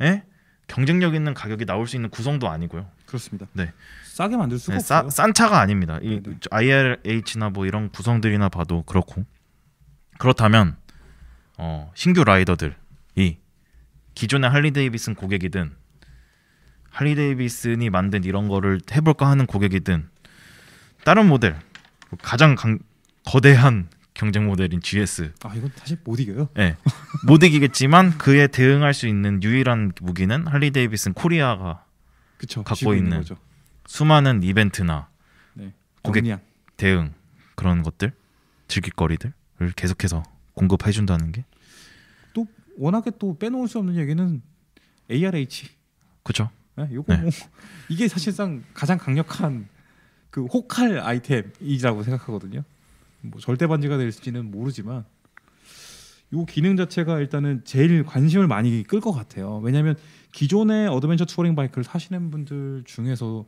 에? 예? 경쟁력 있는 가격이 나올 수 있는 구성도 아니고요. 그렇습니다. 네. 싸게 만들 수가 네, 싸, 싼 차가 아닙니다. 이 IRH나 네, 네. 뭐 이런 구성들이나 봐도 그렇고 그렇다면 어, 신규 라이더들이 기존의 할리 데이비슨 고객이든 할리 데이비슨이 만든 이런 거를 해볼까 하는 고객이든 다른 모델 가장 강, 거대한 경쟁 모델인 GS. 아 이건 사실 못 이겨요. 네, 못 이기겠지만 그에 대응할 수 있는 유일한 무기는 할리 데이비슨 코리아가 그쵸, 갖고 있는 거죠. 수많은 이벤트나 네, 고객 정리한. 대응 그런 것들 즐길거리들을 계속해서 공급해 준다는 게 또 워낙에 또 빼놓을 수 없는 얘기는 ARH. 그렇죠. 예, 요거 네. 뭐 [LAUGHS] 이게 사실상 가장 강력한 그 혹할 아이템이라고 생각하거든요. 뭐 절대 반지가 될지는 모르지만 요 기능 자체가 일단은 제일 관심을 많이 끌 것 같아요. 왜냐하면 기존의 어드벤처 투어링 바이크를 타시는 분들 중에서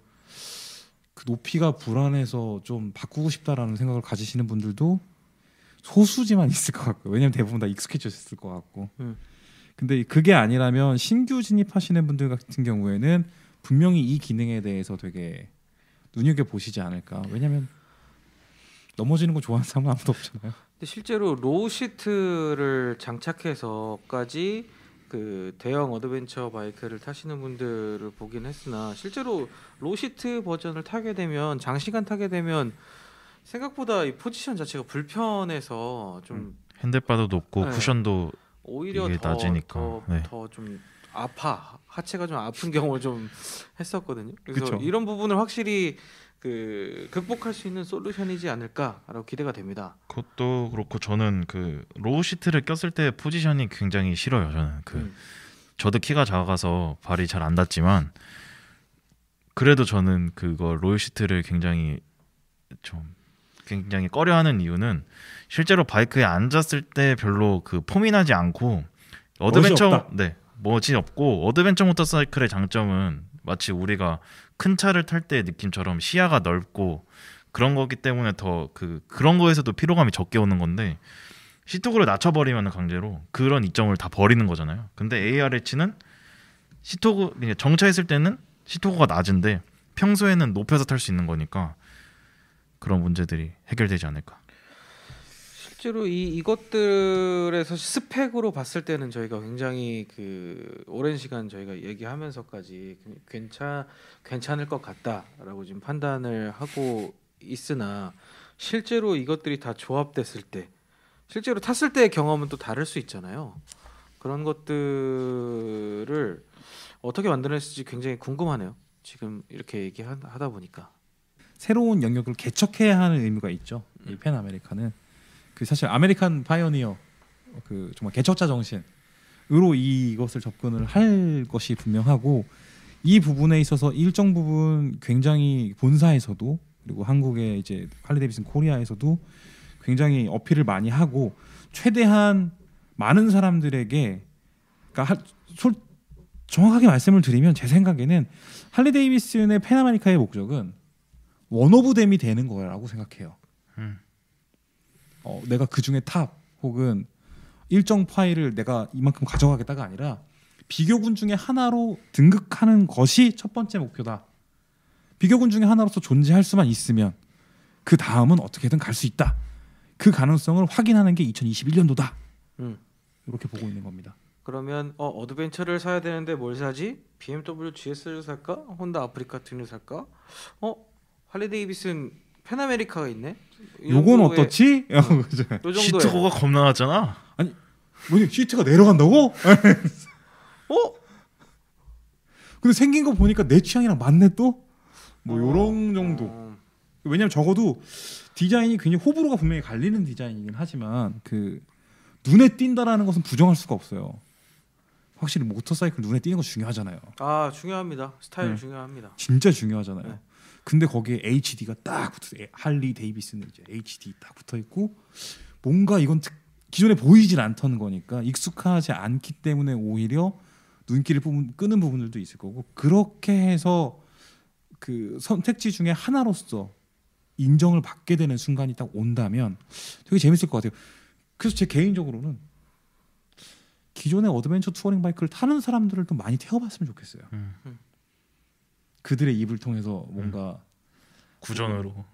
그 높이가 불안해서 좀 바꾸고 싶다라는 생각을 가지시는 분들도 소수지만 있을 것 같고 왜냐면 대부분 다 익숙해졌을 것 같고 음. 근데 그게 아니라면 신규 진입하시는 분들 같은 경우에는 분명히 이 기능에 대해서 되게 눈여겨 보시지 않을까. 왜냐면 넘어지는 거 좋아하는 사람은 아무도 없잖아요. 근데 실제로 로우 시트를 장착해서까지 그 대형 어드벤처 바이크를 타시는 분들을 보긴 했으나 실제로 로우 시트 버전을 타게 되면 장시간 타게 되면 생각보다 이 포지션 자체가 불편해서 좀 음, 핸들바도 높고 네. 쿠션도 오히려 이 더좀 네. 아파 하체가 좀 아픈 경우를 좀 했었거든요. 그래서 그쵸. 이런 부분을 확실히 그 극복할 수 있는 솔루션이지 않을까라고 기대가 됩니다. 그것도 그렇고 저는 그 로우 시트를 꼈을 때 포지션이 굉장히 싫어요. 저는 그 음. 저도 키가 작아서 발이 잘 안 닿지만 그래도 저는 그거 로우 시트를 굉장히 좀 굉장히 꺼려하는 이유는 실제로 바이크에 앉았을 때 별로 그 포민하지 않고 어드벤처 네 멋이 없고 어드벤처 모터사이클의 장점은 마치 우리가 큰 차를 탈 때의 느낌처럼 시야가 넓고 그런 거기 때문에 더 그 그런 거에서도 피로감이 적게 오는 건데 시토그로 낮춰버리면 강제로 그런 이점을 다 버리는 거잖아요. 근데 ARH는 시토그 정차했을 때는 시토그가 낮은데 평소에는 높여서 탈 수 있는 거니까 그런 문제들이 해결되지 않을까. 실제로 이 이것들에서 스펙으로 봤을 때는 저희가 굉장히 그 오랜 시간 저희가 얘기하면서까지 괜찮 괜찮을 것 같다라고 지금 판단을 하고 있으나 실제로 이것들이 다 조합됐을 때 실제로 탔을 때의 경험은 또 다를 수 있잖아요. 그런 것들을 어떻게 만들어냈을지 굉장히 궁금하네요. 지금 이렇게 얘기하다 보니까 새로운 영역을 개척해야 하는 의미가 있죠. 이팬 음. 아메리카는 그 사실 아메리칸 파이오니어 그 정말 개척자 정신으로 이것을 접근을 할 것이 분명하고 이 부분에 있어서 일정 부분 굉장히 본사에서도 그리고 한국의 이제 칼리 데비슨 코리아에서도 굉장히 어필을 많이 하고 최대한 많은 사람들에게 그러니까 하, 솔, 정확하게 말씀을 드리면 제 생각에는 할리 데이비슨의 페나마니카의 목적은 원오브댐이 되는 거라고 생각해요. 음. 어, 내가 그 중에 탑 혹은 일정 파일을 내가 이만큼 가져가겠다가 아니라 비교군 중에 하나로 등극하는 것이 첫 번째 목표다. 비교군 중에 하나로서 존재할 수만 있으면 그 다음은 어떻게든 갈 수 있다. 그 가능성을 확인하는 게 2021년도다. 음. 이렇게 보고 있는 겁니다. 그러면 어, 어드벤처를 사야 되는데 뭘 사지? BMW GS를 살까? 혼다 아프리카 튠을 살까? 어 할리 데이비슨 팬아메리카가 있네. 요건 어떻지? 시트가 겁나 났잖아. 아니, 뭐냐 시트가 내려간다고? 어? 근데 생긴 거 보니까 내 취향이랑 맞네 또. 뭐 어. 요런 정도. 왜냐면 적어도 디자인이 굉장 호불호가 분명히 갈리는 디자인이긴 하지만 그 눈에 띈다라는 것은 부정할 수가 없어요. 확실히 모터사이클 눈에 띄는 거 중요하잖아요. 아 중요합니다. 스타일 네. 중요합니다. 진짜 중요하잖아요. 네. 근데 거기에 HD가 딱 붙어 할리 데이비스는 이제 HD 딱 붙어 있고 뭔가 이건 기존에 보이질 않던 거니까 익숙하지 않기 때문에 오히려 눈길을 부 끄는 부분들도 있을 거고 그렇게 해서 그 선택지 중에 하나로서 인정을 받게 되는 순간이 딱 온다면 되게 재밌을 것 같아요. 그래서 제 개인적으로는 기존의 어드벤처 투어링 바이크를 타는 사람들을 또 많이 태워봤으면 좋겠어요. 음. 그들의 입을 통해서 음. 뭔가 구전으로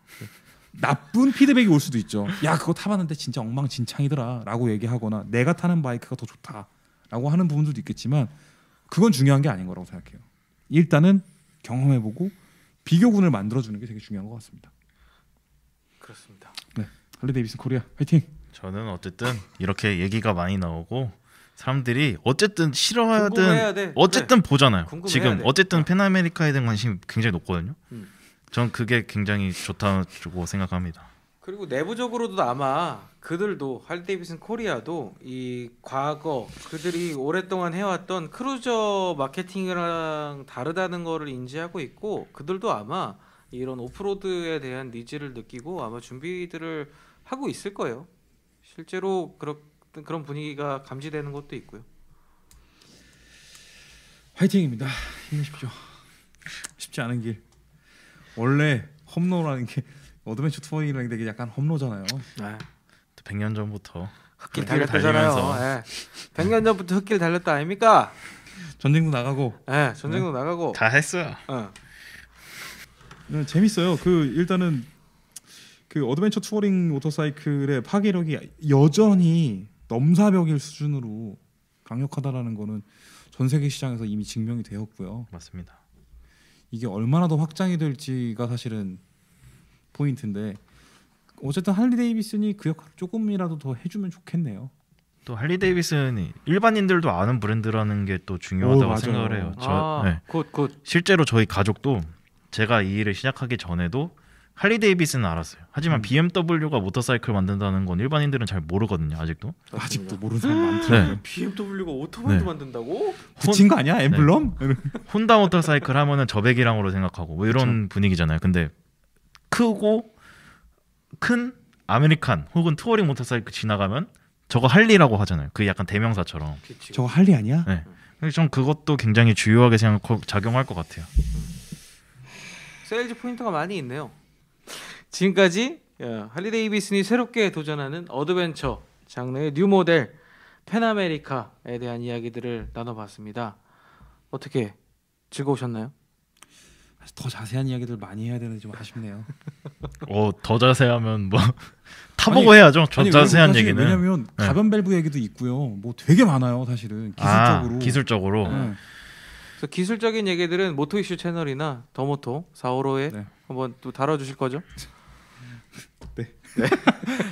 나쁜 피드백이 올 수도 있죠. 야 그거 타봤는데 진짜 엉망진창이더라라고 얘기하거나 내가 타는 바이크가 더 좋다라고 하는 부분들도 있겠지만 그건 중요한 게 아닌 거라고 생각해요. 일단은 경험해보고 비교군을 만들어주는 게 되게 중요한 것 같습니다. 그렇습니다. 네, 할리 데이비슨 코리아 화이팅. 저는 어쨌든 이렇게 얘기가 많이 나오고 사람들이 어쨌든 싫어하든 네. 어쨌든 보잖아요. 지금 어쨌든 네. 팬아메리카에 대한 관심이 굉장히 높거든요. 음. 전 그게 굉장히 좋다고 생각합니다. 그리고 내부적으로도 아마 그들도 할데이비슨 코리아도 이 과거 그들이 오랫동안 해왔던 크루저 마케팅이랑 다르다는 거를 인지하고 있고 그들도 아마 이런 오프로드에 대한 니즈를 느끼고 아마 준비들을 하고 있을 거예요. 실제로 그렇게 그런 분위기가 감지되는 것도 있고요. 화이팅입니다. 힘내십시오. 쉽지 않은 길. 원래 험로라는 게 어드벤처 투어링이라는 게 약간 험로잖아요. 네. 100년 전부터 흙길 달렸잖아요. 네. 100년 전부터 흙길 달렸다 아닙니까? 전쟁도 나가고. 네, 전쟁도 네. 나가고. 다 했어요. 어. 네, 재밌어요. 그 일단은 그 어드벤처 투어링 오토사이클의 파괴력이 여전히 넘사벽일 수준으로 강력하다라는 거는 전 세계 시장에서 이미 증명이 되었고요. 맞습니다. 이게 얼마나 더 확장이 될지가 사실은 포인트인데 어쨌든 할리 데이비슨이 그역할 조금이라도 더 해주면 좋겠네요. 또 할리 데이비슨이 일반인들도 아는 브랜드라는 게 또 중요하다고 오, 생각을 해요. 저, 아, 네. 곧, 곧. 실제로 저희 가족도 제가 이 일을 시작하기 전에도 할리 데이비슨는 알았어요. 하지만 음. BMW가 모터사이클 만든다는 건 일반인들은 잘 모르거든요. 아직도. 아직도 모르는 사람 많더라요 네. BMW가 오토바이도 네. 만든다고? 붙인 거 아니야? 엠블럼? 네. 혼다 모터사이클 하면은 저백이랑으로 생각하고 뭐 이런 그렇 분위기잖아요. 근데 크고 큰 아메리칸 혹은 투어링 모터사이클 지나가면 저거 할리라고 하잖아요. 그 약간 대명사처럼. 그치. 저거 할리 아니야? 네. 그래서 전 그것도 굉장히 주요하게 생각 작용할 것 같아요. 음. 음. 세일즈 포인트가 많이 있네요. 지금까지 어, 할리 데이비슨이 새롭게 도전하는 어드벤처 장르의 뉴 모델 팬아메리카에 대한 이야기들을 나눠봤습니다. 어떻게 즐거우셨나요? 더 자세한 이야기들 많이 해야 되는데 좀 아쉽네요. [LAUGHS] 어, 더 자세하면 뭐 [LAUGHS] 타보고 아니, 해야죠. 더 자세한 얘기는. 왜냐면 네. 가변 밸브 얘기도 있고요. 뭐 되게 많아요, 사실은 아, 기술적으로. 아, 기술적으로. 네. 그래서 기술적인 얘기들은 모토 이슈 채널이나 더모토 4월호에 네. 한번 또 다뤄주실 거죠? [LAUGHS] 네. 네.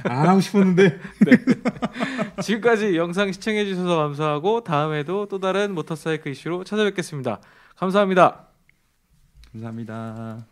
안 하고 싶었는데. 네. 지금까지 영상 시청해 주셔서 감사하고 다음에도 또 다른 모터사이클 이슈로 찾아뵙겠습니다. 감사합니다. 감사합니다.